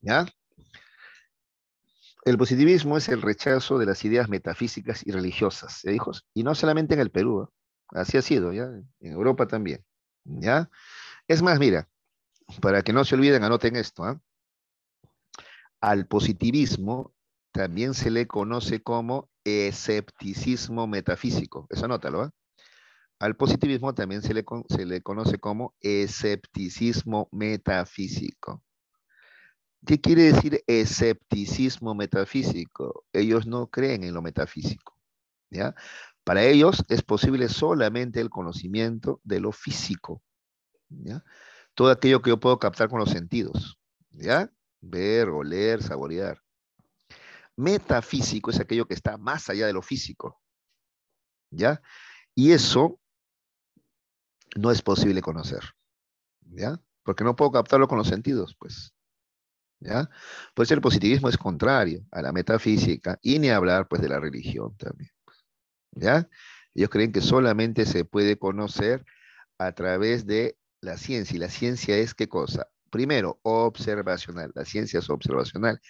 ¿Ya? El positivismo es el rechazo de las ideas metafísicas y religiosas, ¿ya, ¿eh, hijos? Y no solamente en el Perú, ¿eh? así ha sido, ¿ya? En Europa también, ¿ya? Es más, mira, para que no se olviden, anoten esto, ¿ah? Al positivismo también se le conoce como escepticismo metafísico, eso anótalo, ¿ah? Al positivismo también se le, conoce como escepticismo metafísico. ¿Qué quiere decir escepticismo metafísico? Ellos no creen en lo metafísico. ¿ya? Para ellos es posible solamente el conocimiento de lo físico. ¿ya? Todo aquello que yo puedo captar con los sentidos. ¿ya? Ver, oler, saborear. Metafísico es aquello que está más allá de lo físico. ¿Ya? Y eso no es posible conocer, ¿ya? Porque no puedo captarlo con los sentidos, pues. ¿Ya? Pues el positivismo es contrario a la metafísica y ni hablar pues de la religión también. ¿Ya? Ellos creen que solamente se puede conocer a través de la ciencia. ¿Y la ciencia es qué cosa? Primero, observacional. La ciencia es observacional.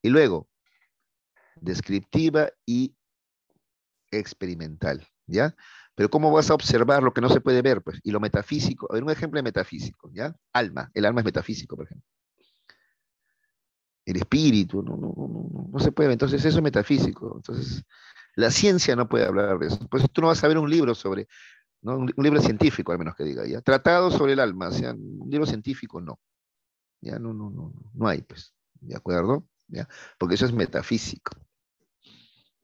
Y luego, descriptiva y experimental. ¿Ya? Pero ¿cómo vas a observar lo que no se puede ver? Pues? Y lo metafísico, a ver, un ejemplo de metafísico, ¿ya? Alma, el alma es metafísico, por ejemplo. El espíritu, no, se puede ver. Entonces eso es metafísico. Entonces la ciencia no puede hablar de eso. Pues tú no vas a ver un libro sobre, un, libro científico al menos que diga, ¿ya? Tratado sobre el alma, o sea, un libro científico no. Ya no, no, no, no hay, pues. ¿De acuerdo? Porque eso es metafísico.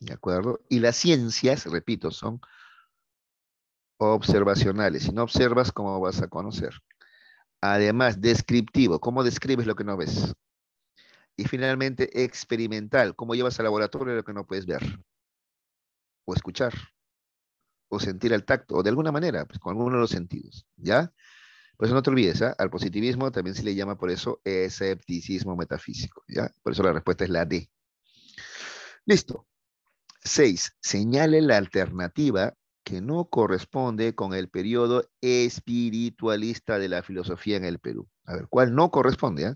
¿De acuerdo? Y las ciencias, repito, son observacionales. Si no observas, ¿cómo vas a conocer? Además, descriptivo. ¿Cómo describes lo que no ves? Y finalmente, experimental. ¿Cómo llevas al laboratorio lo que no puedes ver? O escuchar. O sentir al tacto. O de alguna manera, pues, con alguno de los sentidos. ¿Ya? Pues no te olvides, ¿ah? al positivismo también se le llama por eso escepticismo metafísico. ¿ya? Por eso la respuesta es la D. Listo. Seis, Señale la alternativa que no corresponde con el periodo espiritualista de la filosofía en el Perú. A ver, ¿cuál no corresponde? Eh?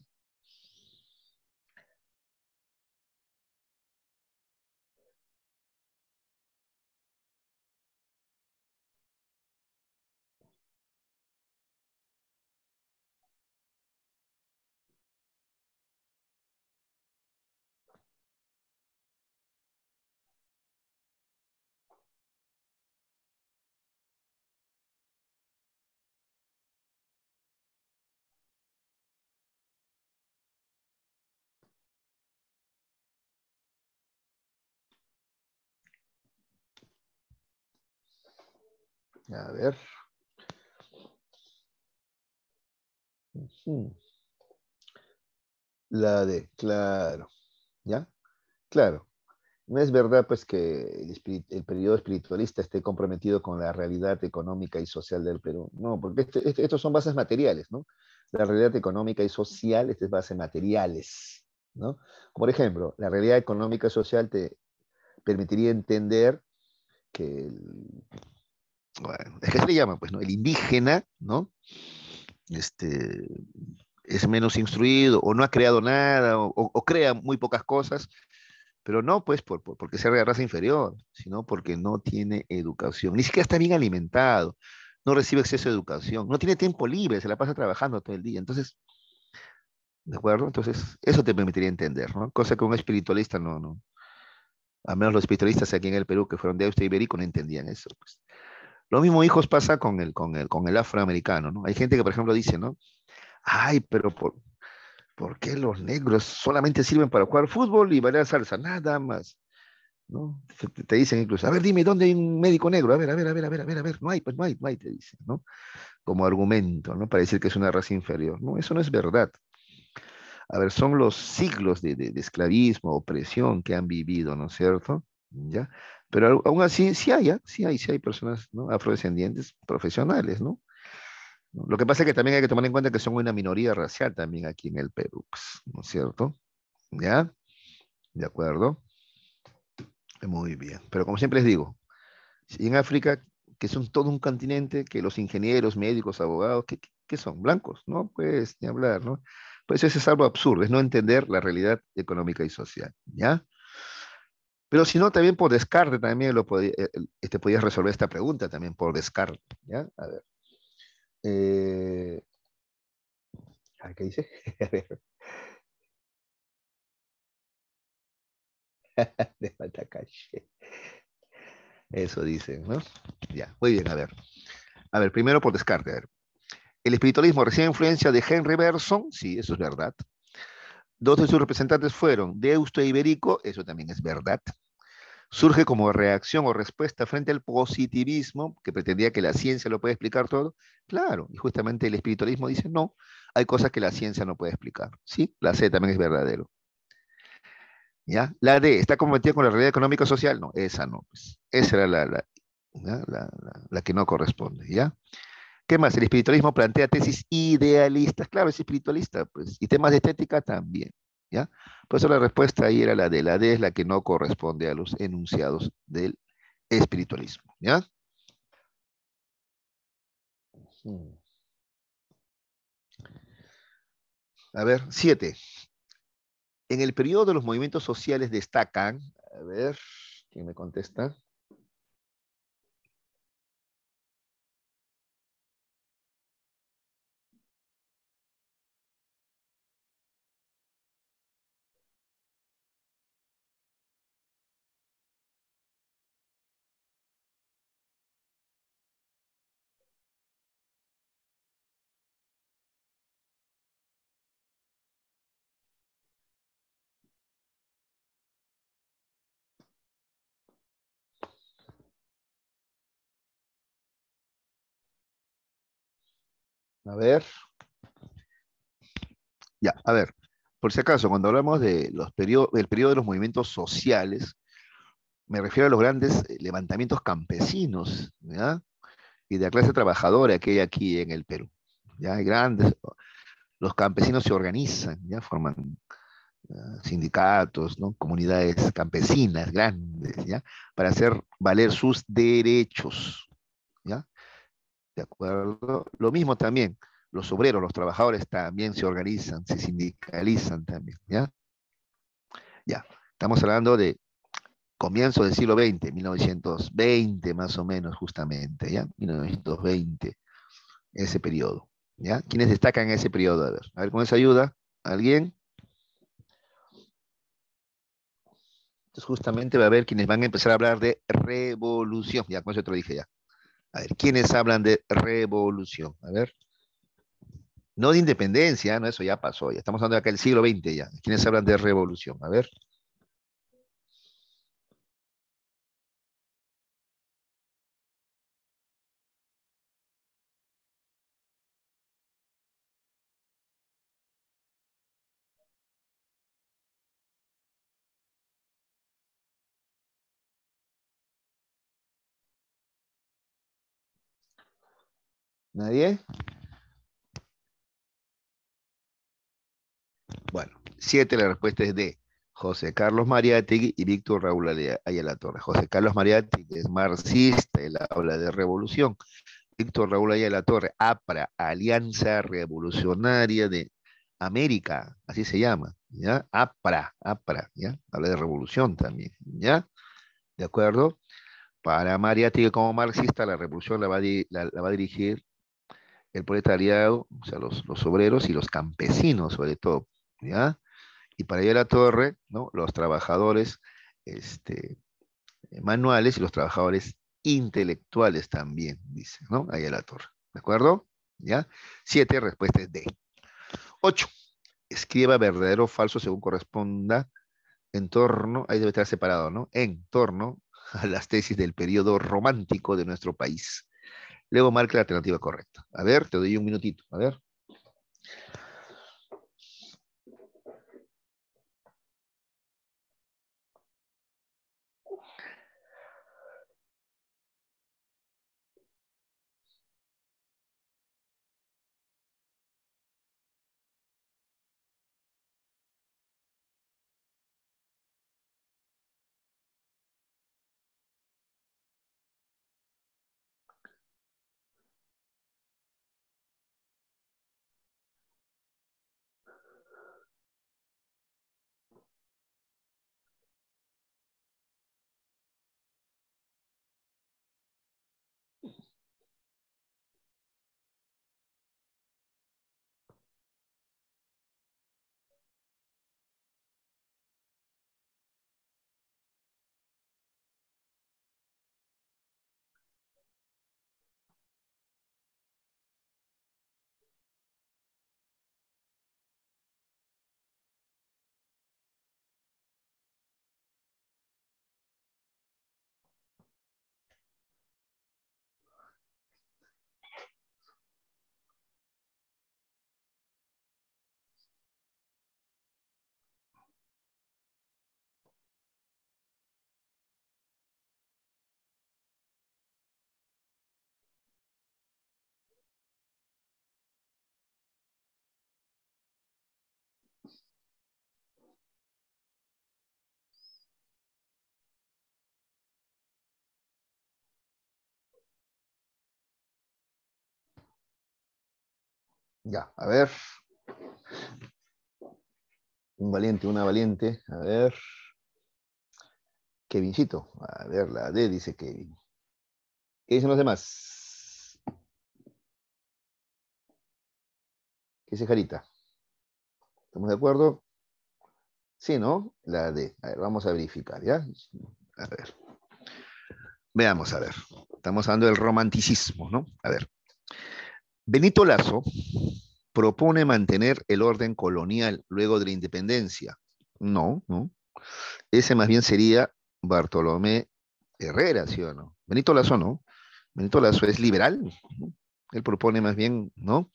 A ver. La de, claro, ¿ya? Claro. No es verdad pues que el, periodo espiritualista esté comprometido con la realidad económica y social del Perú. No, porque este, este, estos son bases materiales, ¿no? La realidad económica y social este es bases materiales, ¿no? Por ejemplo, la realidad económica y social te permitiría entender que es que se le llama, pues, ¿no? El indígena, ¿no? Este, es menos instruido o no ha creado nada o, crea muy pocas cosas, pero no pues por, porque sea de raza inferior, sino porque no tiene educación, ni siquiera está bien alimentado, no recibe exceso de educación, no tiene tiempo libre, se la pasa trabajando todo el día. Entonces, ¿de acuerdo? Entonces, eso te permitiría entender, ¿no? Cosa que un espiritualista no, no. A menos los espiritualistas aquí en el Perú que fueron de Austria iberico no entendían eso. Pues. Lo mismo, hijos, pasa con el, con el, con el afroamericano, ¿no? Hay gente que, por ejemplo, dice, ¿no? Ay, pero por, ¿por qué los negros solamente sirven para jugar fútbol y bailar salsa? Nada más. ¿no? Te, dicen incluso, a ver, dime, ¿dónde hay un médico negro? A ver, a ver, a ver, a ver, a ver, a ver, no hay, pues no hay, no hay, te dicen, ¿no? Como argumento, ¿no? Para decir que es una raza inferior. No, eso no es verdad. A ver, son los siglos de, de esclavismo, opresión que han vivido, ¿no es cierto? ¿Ya? Pero aún así, sí hay, ¿ah? sí hay, sí hay personas afrodescendientes profesionales, ¿no? Lo que pasa es que también hay que tomar en cuenta que son una minoría racial también aquí en el Perú, ¿no es cierto? ¿Ya? ¿De acuerdo? Muy bien. Pero como siempre les digo, en África, que son todo un continente, que los ingenieros, médicos, abogados, ¿qué, qué son? Blancos, ¿no? Pues ni hablar, ¿no? Pues eso es algo absurdo, es no entender la realidad económica y social, ¿ya? Pero si no, también por descarte también lo eh, este, podías resolver esta pregunta también por descarte. Eh, a ver. ¿Qué dice? (laughs) A (laughs) De falta calle. Eso dicen, ¿no? Ya, muy bien, a ver. A ver, primero por descarte, a ver. El espiritualismo recibe influencia de Henry Berson, sí, eso es verdad. Dos de sus representantes fueron Deusto e Ibérico, eso también es verdad. Surge como reacción o respuesta frente al positivismo, que pretendía que la ciencia lo puede explicar todo. Claro, y justamente el espiritualismo dice, no, hay cosas que la ciencia no puede explicar. Sí, la C también es verdadero. ¿Ya? La D, ¿está comprometida con la realidad económica social? No, esa no. Pues, esa era la, la que no corresponde, ¿ya? ¿Qué más? El espiritualismo plantea tesis idealistas, claro, es espiritualista, pues, y temas de estética también, ¿ya? Por eso la respuesta ahí era la de la D es la que no corresponde a los enunciados del espiritualismo, ¿ya? A ver, siete. En el periodo de los movimientos sociales destacan, a ver, ¿quién me contesta? A ver. Ya, a ver. Por si acaso, cuando hablamos de los periodo, del periodo de los movimientos sociales, me refiero a los grandes eh, levantamientos campesinos, ¿ya? Y de la clase trabajadora que hay aquí en el Perú. Ya hay grandes, los campesinos se organizan, ya forman eh, sindicatos, ¿no? comunidades campesinas grandes, ¿ya? para hacer valer sus derechos. ¿ya? ¿De acuerdo? Lo mismo también, los obreros, los trabajadores también se organizan, se sindicalizan también, ¿ya? Ya, estamos hablando de comienzo del siglo XX, 1920 más o menos justamente, ¿ya? 1920, ese periodo, ¿ya? ¿Quiénes destacan ese periodo? A ver, a ver con esa ayuda, ¿alguien? Entonces justamente va a haber quienes van a empezar a hablar de revolución, ya con eso te lo dije ya, a ver, ¿quiénes hablan de revolución? A ver. No de independencia, no, eso ya pasó, ya estamos hablando de acá del siglo XX ya. ¿Quiénes hablan de revolución? A ver. ¿Nadie? Bueno, siete, la respuesta es de José Carlos Mariátegui y Víctor Raúl Ayala Torre. José Carlos Mariátegui es marxista, él habla de revolución. Víctor Raúl Ayala Torre, APRA, Alianza Revolucionaria de América, así se llama, ¿ya? APRA, APRA, ¿ya? Habla de revolución también, ¿ya? ¿De acuerdo? Para Mariátegui como marxista, la revolución la va a dirigir el proletariado, o sea, los, obreros y los campesinos sobre todo, ¿ya? Y para allá la torre, ¿no? Los trabajadores este, manuales y los trabajadores intelectuales también, dice, ¿no? Ahí la torre, ¿de acuerdo? ¿Ya? Siete, respuestas D. Ocho, escriba verdadero o falso según corresponda en torno, ahí debe estar separado, ¿no? En torno a las tesis del periodo romántico de nuestro país. Luego marca la alternativa correcta. A ver, te doy un minutito. A ver. Ya, a ver. Un valiente, una valiente. A ver. Kevincito. A ver, la D dice Kevin. ¿Qué dicen los demás? ¿Qué dice Jarita? ¿Estamos de acuerdo? Sí, ¿no? La D. A ver, vamos a verificar, ¿ya? A ver. Veamos, a ver. Estamos hablando del romanticismo, ¿no? A ver. Benito Lazo propone mantener el orden colonial luego de la independencia. No, no. Ese más bien sería Bartolomé Herrera, ¿sí o no? Benito Lazo no. Benito Lazo es liberal. Él propone más bien, ¿no?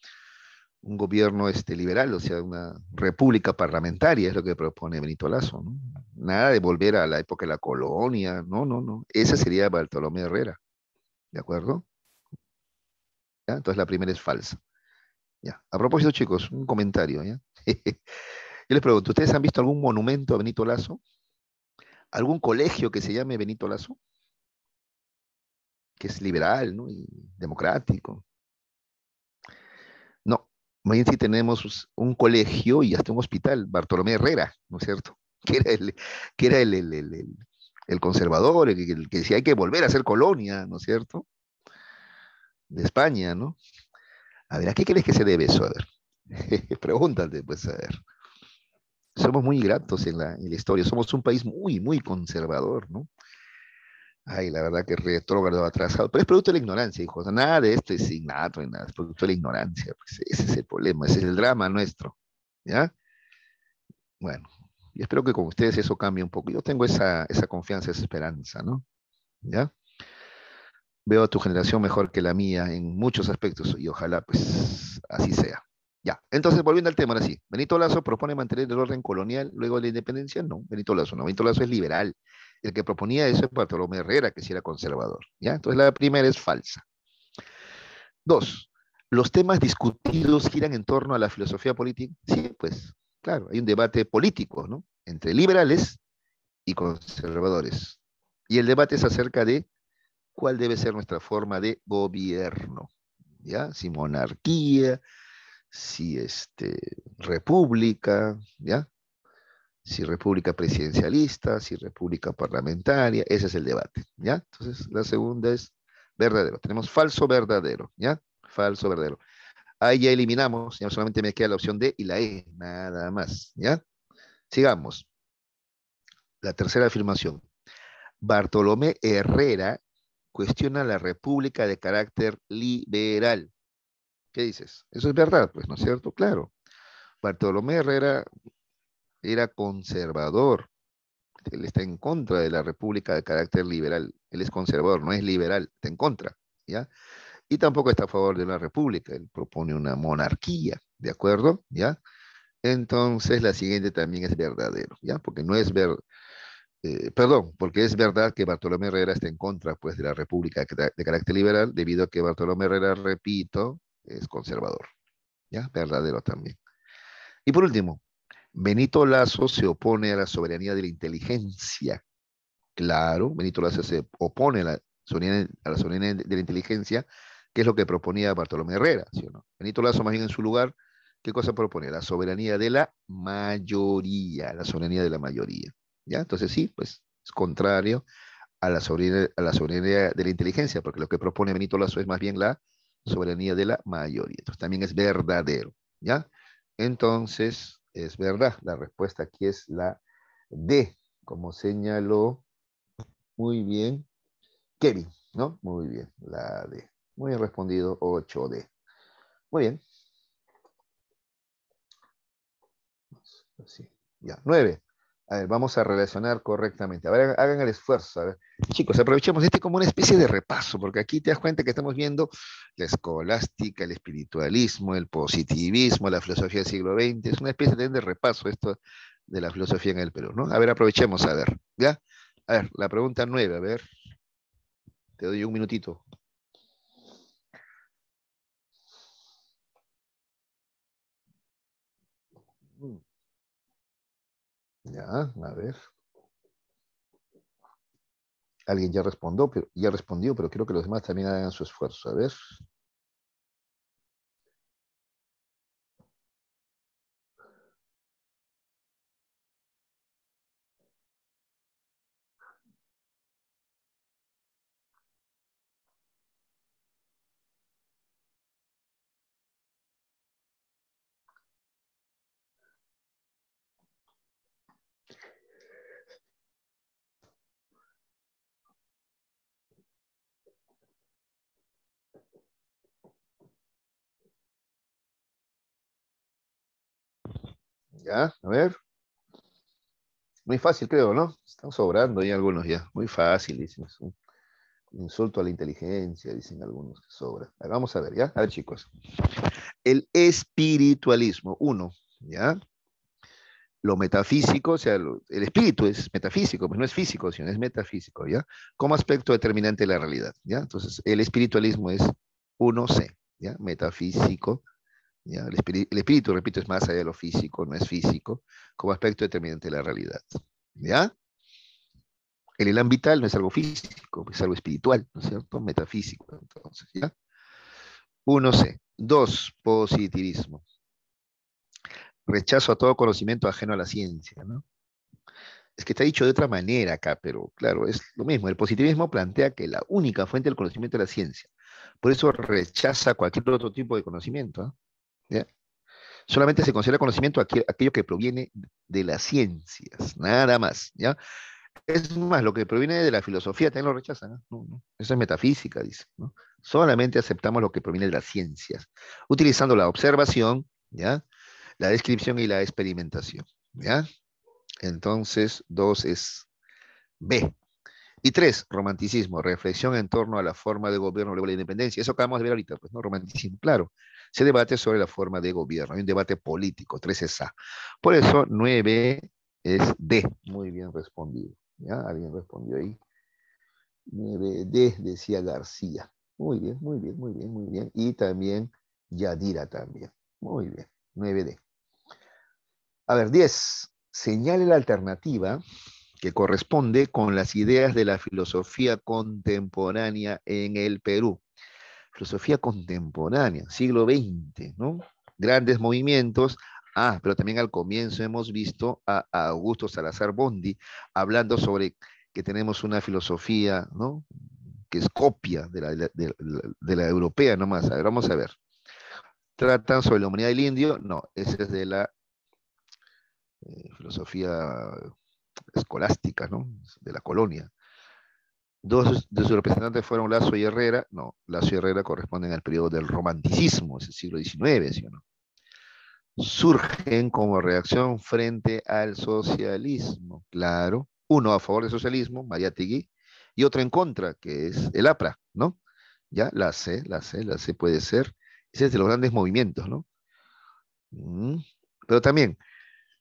Un gobierno este, liberal, o sea, una república parlamentaria es lo que propone Benito Lazo, ¿no? Nada de volver a la época de la colonia, no, no, no. Ese sería Bartolomé Herrera, ¿de acuerdo? Entonces la primera es falsa. ¿ya? A propósito, chicos, un comentario. (laughs) Yo les pregunto, ¿ustedes han visto algún monumento a Benito Lazo? ¿Algún colegio que se llame Benito Lazo? Que es liberal ¿no? y democrático. No, más si tenemos un colegio y hasta un hospital, Bartolomé Herrera, ¿no es cierto? (laughs) Que era el, el conservador, el, que decía hay que volver a ser colonia, ¿no es cierto? de España, ¿no? A ver, ¿a qué crees que se debe eso? A ver, (laughs) pregúntate, pues, a ver. Somos muy gratos en la, historia, somos un país muy, muy conservador, ¿no? Ay, la verdad que retrógrado, atrasado, pero es producto de la ignorancia, hijos. Nada de esto es innato, nada, es producto de la ignorancia. Pues ese es el problema, ese es el drama nuestro, ¿ya? Bueno, y espero que con ustedes eso cambie un poco. Yo tengo esa, esa confianza, esa esperanza, ¿no? ¿Ya? veo a tu generación mejor que la mía en muchos aspectos y ojalá pues así sea. Ya, entonces volviendo al tema, ahora sí, Benito Lazo propone mantener el orden colonial luego de la independencia, no, Benito Lazo no, Benito Lazo es liberal, el que proponía eso es Bartolomé Herrera, que sí era conservador, ¿ya? Entonces la primera es falsa. Dos, los temas discutidos giran en torno a la filosofía política, sí, pues, claro, hay un debate político, ¿no? Entre liberales y conservadores. Y el debate es acerca de cuál debe ser nuestra forma de gobierno. ¿Ya? Si monarquía, si este, república, ¿ya? Si república presidencialista, si república parlamentaria, ese es el debate, ¿ya? Entonces, la segunda es verdadero. Tenemos falso verdadero, ¿ya? Falso verdadero. Ahí ya eliminamos, ya solamente me queda la opción D y la E, nada más, ¿ya? Sigamos. La tercera afirmación. Bartolomé Herrera cuestiona la república de carácter liberal. ¿Qué dices? Eso es verdad, pues, ¿no es cierto? Claro. Bartolomé Herrera era conservador. Él está en contra de la república de carácter liberal. Él es conservador, no es liberal, está en contra, ¿ya? Y tampoco está a favor de la república. Él propone una monarquía, ¿de acuerdo? ¿Ya? Entonces la siguiente también es verdadero, ¿ya? Porque no es verdadero eh, perdón, porque es verdad que Bartolomé Herrera está en contra pues, de la República de carácter liberal, debido a que Bartolomé Herrera, repito, es conservador, ¿ya? Verdadero también. Y por último, Benito Lazo se opone a la soberanía de la inteligencia. Claro, Benito Lazo se opone a la soberanía, a la de la inteligencia, que es lo que proponía Bartolomé Herrera, Benito Lazo, más en su lugar, ¿qué cosa propone? La soberanía de la mayoría, la soberanía de la mayoría. ¿ya? Entonces sí, pues es contrario a la, soberanía, de la inteligencia, porque lo que propone Benito Lazo es más bien la soberanía de la mayoría. Entonces también es verdadero, ¿ya? Entonces, es verdad, la respuesta aquí es la D, como señaló muy bien Kevin, ¿no? Muy bien, la D. Muy bien respondido, 8D. Muy bien. Así, ya, 9 vamos a relacionar correctamente. A ver, hagan el esfuerzo. A ver. Chicos, aprovechemos este como una especie de repaso, porque aquí te das cuenta que estamos viendo la escolástica, el espiritualismo, el positivismo, la filosofía del siglo XX. Es una especie de repaso esto de la filosofía en el Perú, ¿no? A ver, aprovechemos, a ver. ¿Ya? A ver, la pregunta nueve, a ver. Te doy un minutito. Ya, a ver. Alguien ya respondió, pero ya respondió, pero quiero que los demás también hagan su esfuerzo. A ver. ¿Ya? A ver. Muy fácil, creo, ¿no? Están sobrando ahí algunos ya. Muy fácil, Es un insulto a la inteligencia, dicen algunos que sobra. Vamos a ver, ¿ya? A ver, chicos. El espiritualismo, uno, ¿ya? Lo metafísico, o sea, el espíritu es metafísico, pero pues no es físico, sino es metafísico, ¿ya? Como aspecto determinante de la realidad, ¿ya? Entonces, el espiritualismo es uno, c ¿ya? Metafísico, el, espíritu, repito, es más allá de lo físico, no es físico, como aspecto determinante de la realidad. ¿ya? El elán vital no es algo físico, es algo espiritual, ¿no es cierto? Metafísico, entonces, ¿ya? 1C. Dos, Positivismo. Rechazo a todo conocimiento ajeno a la ciencia, ¿no? es que está dicho de otra manera acá, pero claro, es lo mismo. El positivismo plantea que la única fuente del conocimiento es la ciencia. Por eso rechaza cualquier otro tipo de conocimiento. ¿ah? Solamente se considera conocimiento aquello que proviene de las ciencias, nada más, ¿ya? Es más, lo que proviene de la filosofía también lo rechazan. Eso es metafísica, dice. Solamente aceptamos lo que proviene de las ciencias, utilizando la observación, ¿ya? la descripción y la experimentación. ¿ya? Entonces, dos es B. Y tres, romanticismo, reflexión en torno a la forma de gobierno luego de la independencia. Eso acabamos de ver ahorita, pues, ¿no? Romanticismo, claro. Se debate sobre la forma de gobierno, hay un debate político, tres es A. Por eso, nueve es D. Muy bien respondido. ¿ya? Alguien respondió ahí. Nueve d decía García. Muy bien, muy bien, muy bien, muy bien. Y también Yadira también. Muy bien, Nueve d A ver, diez. Señale la alternativa que corresponde con las ideas de la filosofía contemporánea en el Perú. Filosofía contemporánea, siglo XX, ¿no? Grandes movimientos. Ah, pero también al comienzo hemos visto a, Augusto Salazar Bondi hablando sobre que tenemos una filosofía, ¿no? Que es copia de la, europea nomás. A ver, vamos a ver. ¿Tratan sobre la humanidad del indio? No, ese es de la eh, filosofía escolástica, ¿no? De la colonia. Dos de sus representantes fueron Lazo y Herrera. No, Lazo y Herrera corresponden al periodo del romanticismo, es el siglo XIX, ¿sí o no? Surgen como reacción frente al socialismo, claro. Uno a favor del socialismo, Tigui y otro en contra, que es el APRA, ¿no? Ya, la C, la C, la C puede ser. Ese es de los grandes movimientos, ¿no? Mm, pero también,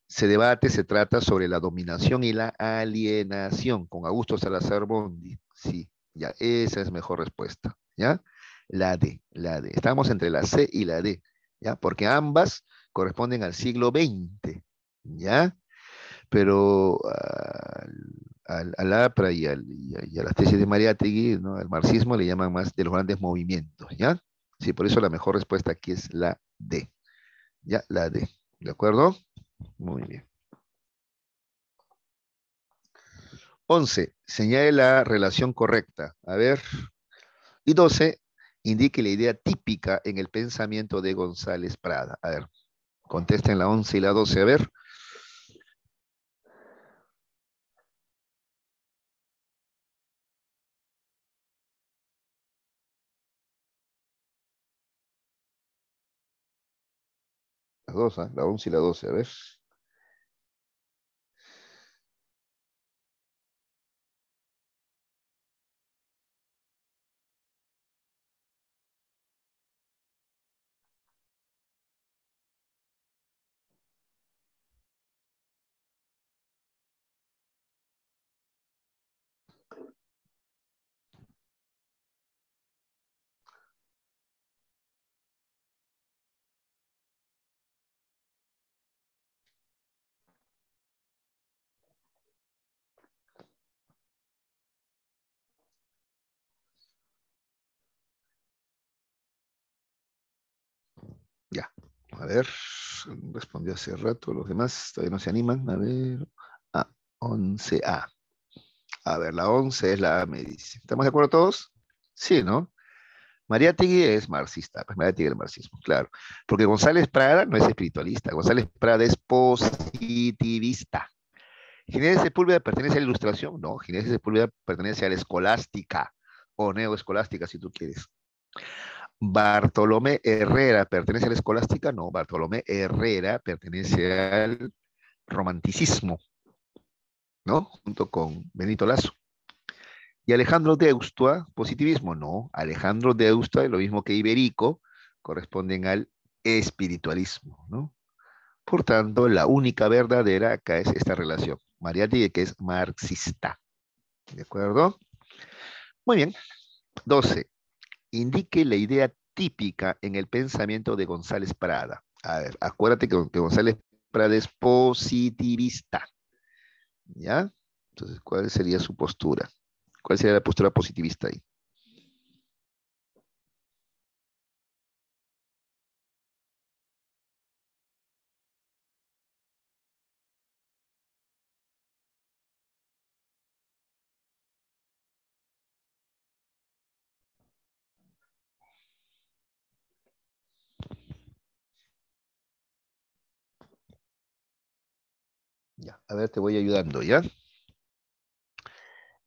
se debate, se trata sobre la dominación y la alienación, con Augusto Salazar Bondi. Sí, ya, esa es mejor respuesta, ¿ya? La D, la D. Estamos entre la C y la D, ¿ya? Porque ambas corresponden al siglo XX, ¿ya? Pero ah, al, APRA y, a, las tesis de Mariátegui, ¿no? Al marxismo le llaman más de los grandes movimientos, ¿ya? Sí, por eso la mejor respuesta aquí es la D, ¿ya? La D, ¿de acuerdo? Muy bien. 11. Señale la relación correcta. A ver. Y 12. Indique la idea típica en el pensamiento de González Prada. A ver. Contesten la 11 y la 12. A ver. dos, ¿eh? la 11 y la 12, ¿ves? A ver, respondió hace rato, los demás todavía no se animan. A ver, A, 11A. A ver, la 11 es la A, me ¿Estamos de acuerdo todos? Sí, ¿no? María tigui es marxista, pues Tigui el marxismo, claro. Porque González Prada no es espiritualista, González Prada es positivista. Ginés Sepúlveda pertenece a la ilustración, no, Ginés Sepúlveda pertenece a la escolástica o neoescolástica, si tú quieres. Bartolomé Herrera pertenece a la escolástica, no, Bartolomé Herrera pertenece al romanticismo, ¿no? Junto con Benito Lazo. Y Alejandro Deustua, positivismo, no, Alejandro Deustua, lo mismo que Iberico, corresponden al espiritualismo, ¿no? Por tanto, la única verdadera acá es esta relación. María Díez, que es marxista. ¿De acuerdo? Muy bien. 12 indique la idea típica en el pensamiento de González Prada. A ver, acuérdate que, González Prada es positivista. ¿Ya? Entonces, ¿cuál sería su postura? ¿Cuál sería la postura positivista ahí? a ver, te voy ayudando, ¿ya?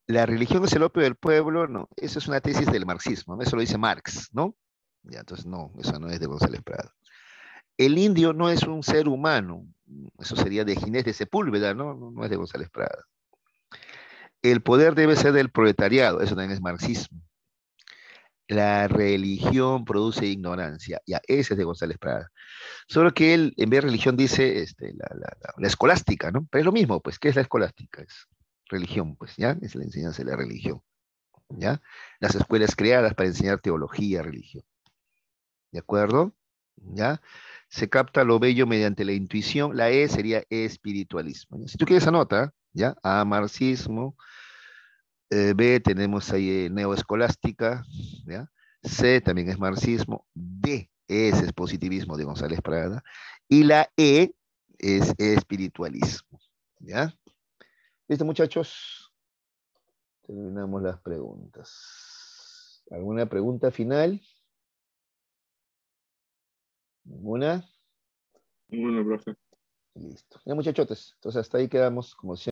La religión es el opio del pueblo, no, eso es una tesis del marxismo, eso lo dice Marx, ¿no? Ya, entonces no, eso no es de González Prado. El indio no es un ser humano, eso sería de Ginés de Sepúlveda, ¿no? No, no es de González Prado. El poder debe ser del proletariado, eso también es marxismo la religión produce ignorancia. Ya, ese es de González Prada. Solo que él, en vez de religión, dice este, la, escolástica, ¿no? Pero es lo mismo, pues, ¿qué es la escolástica? Es religión, pues, ¿ya? Es la enseñanza de la religión, ¿ya? Las escuelas creadas para enseñar teología, religión. ¿De acuerdo? ¿Ya? Se capta lo bello mediante la intuición. La E sería espiritualismo. Si tú quieres anotar, ¿ya? A marxismo, eh, B, tenemos ahí eh, neoescolástica, ¿ya? C, también es marxismo. D, es positivismo de González Prada. Y la E es espiritualismo, ¿ya? ¿Listo, muchachos? Terminamos las preguntas. ¿Alguna pregunta final? ¿Ninguna? Ninguna, profe. Listo. Ya, muchachotes. Entonces, hasta ahí quedamos, como siempre.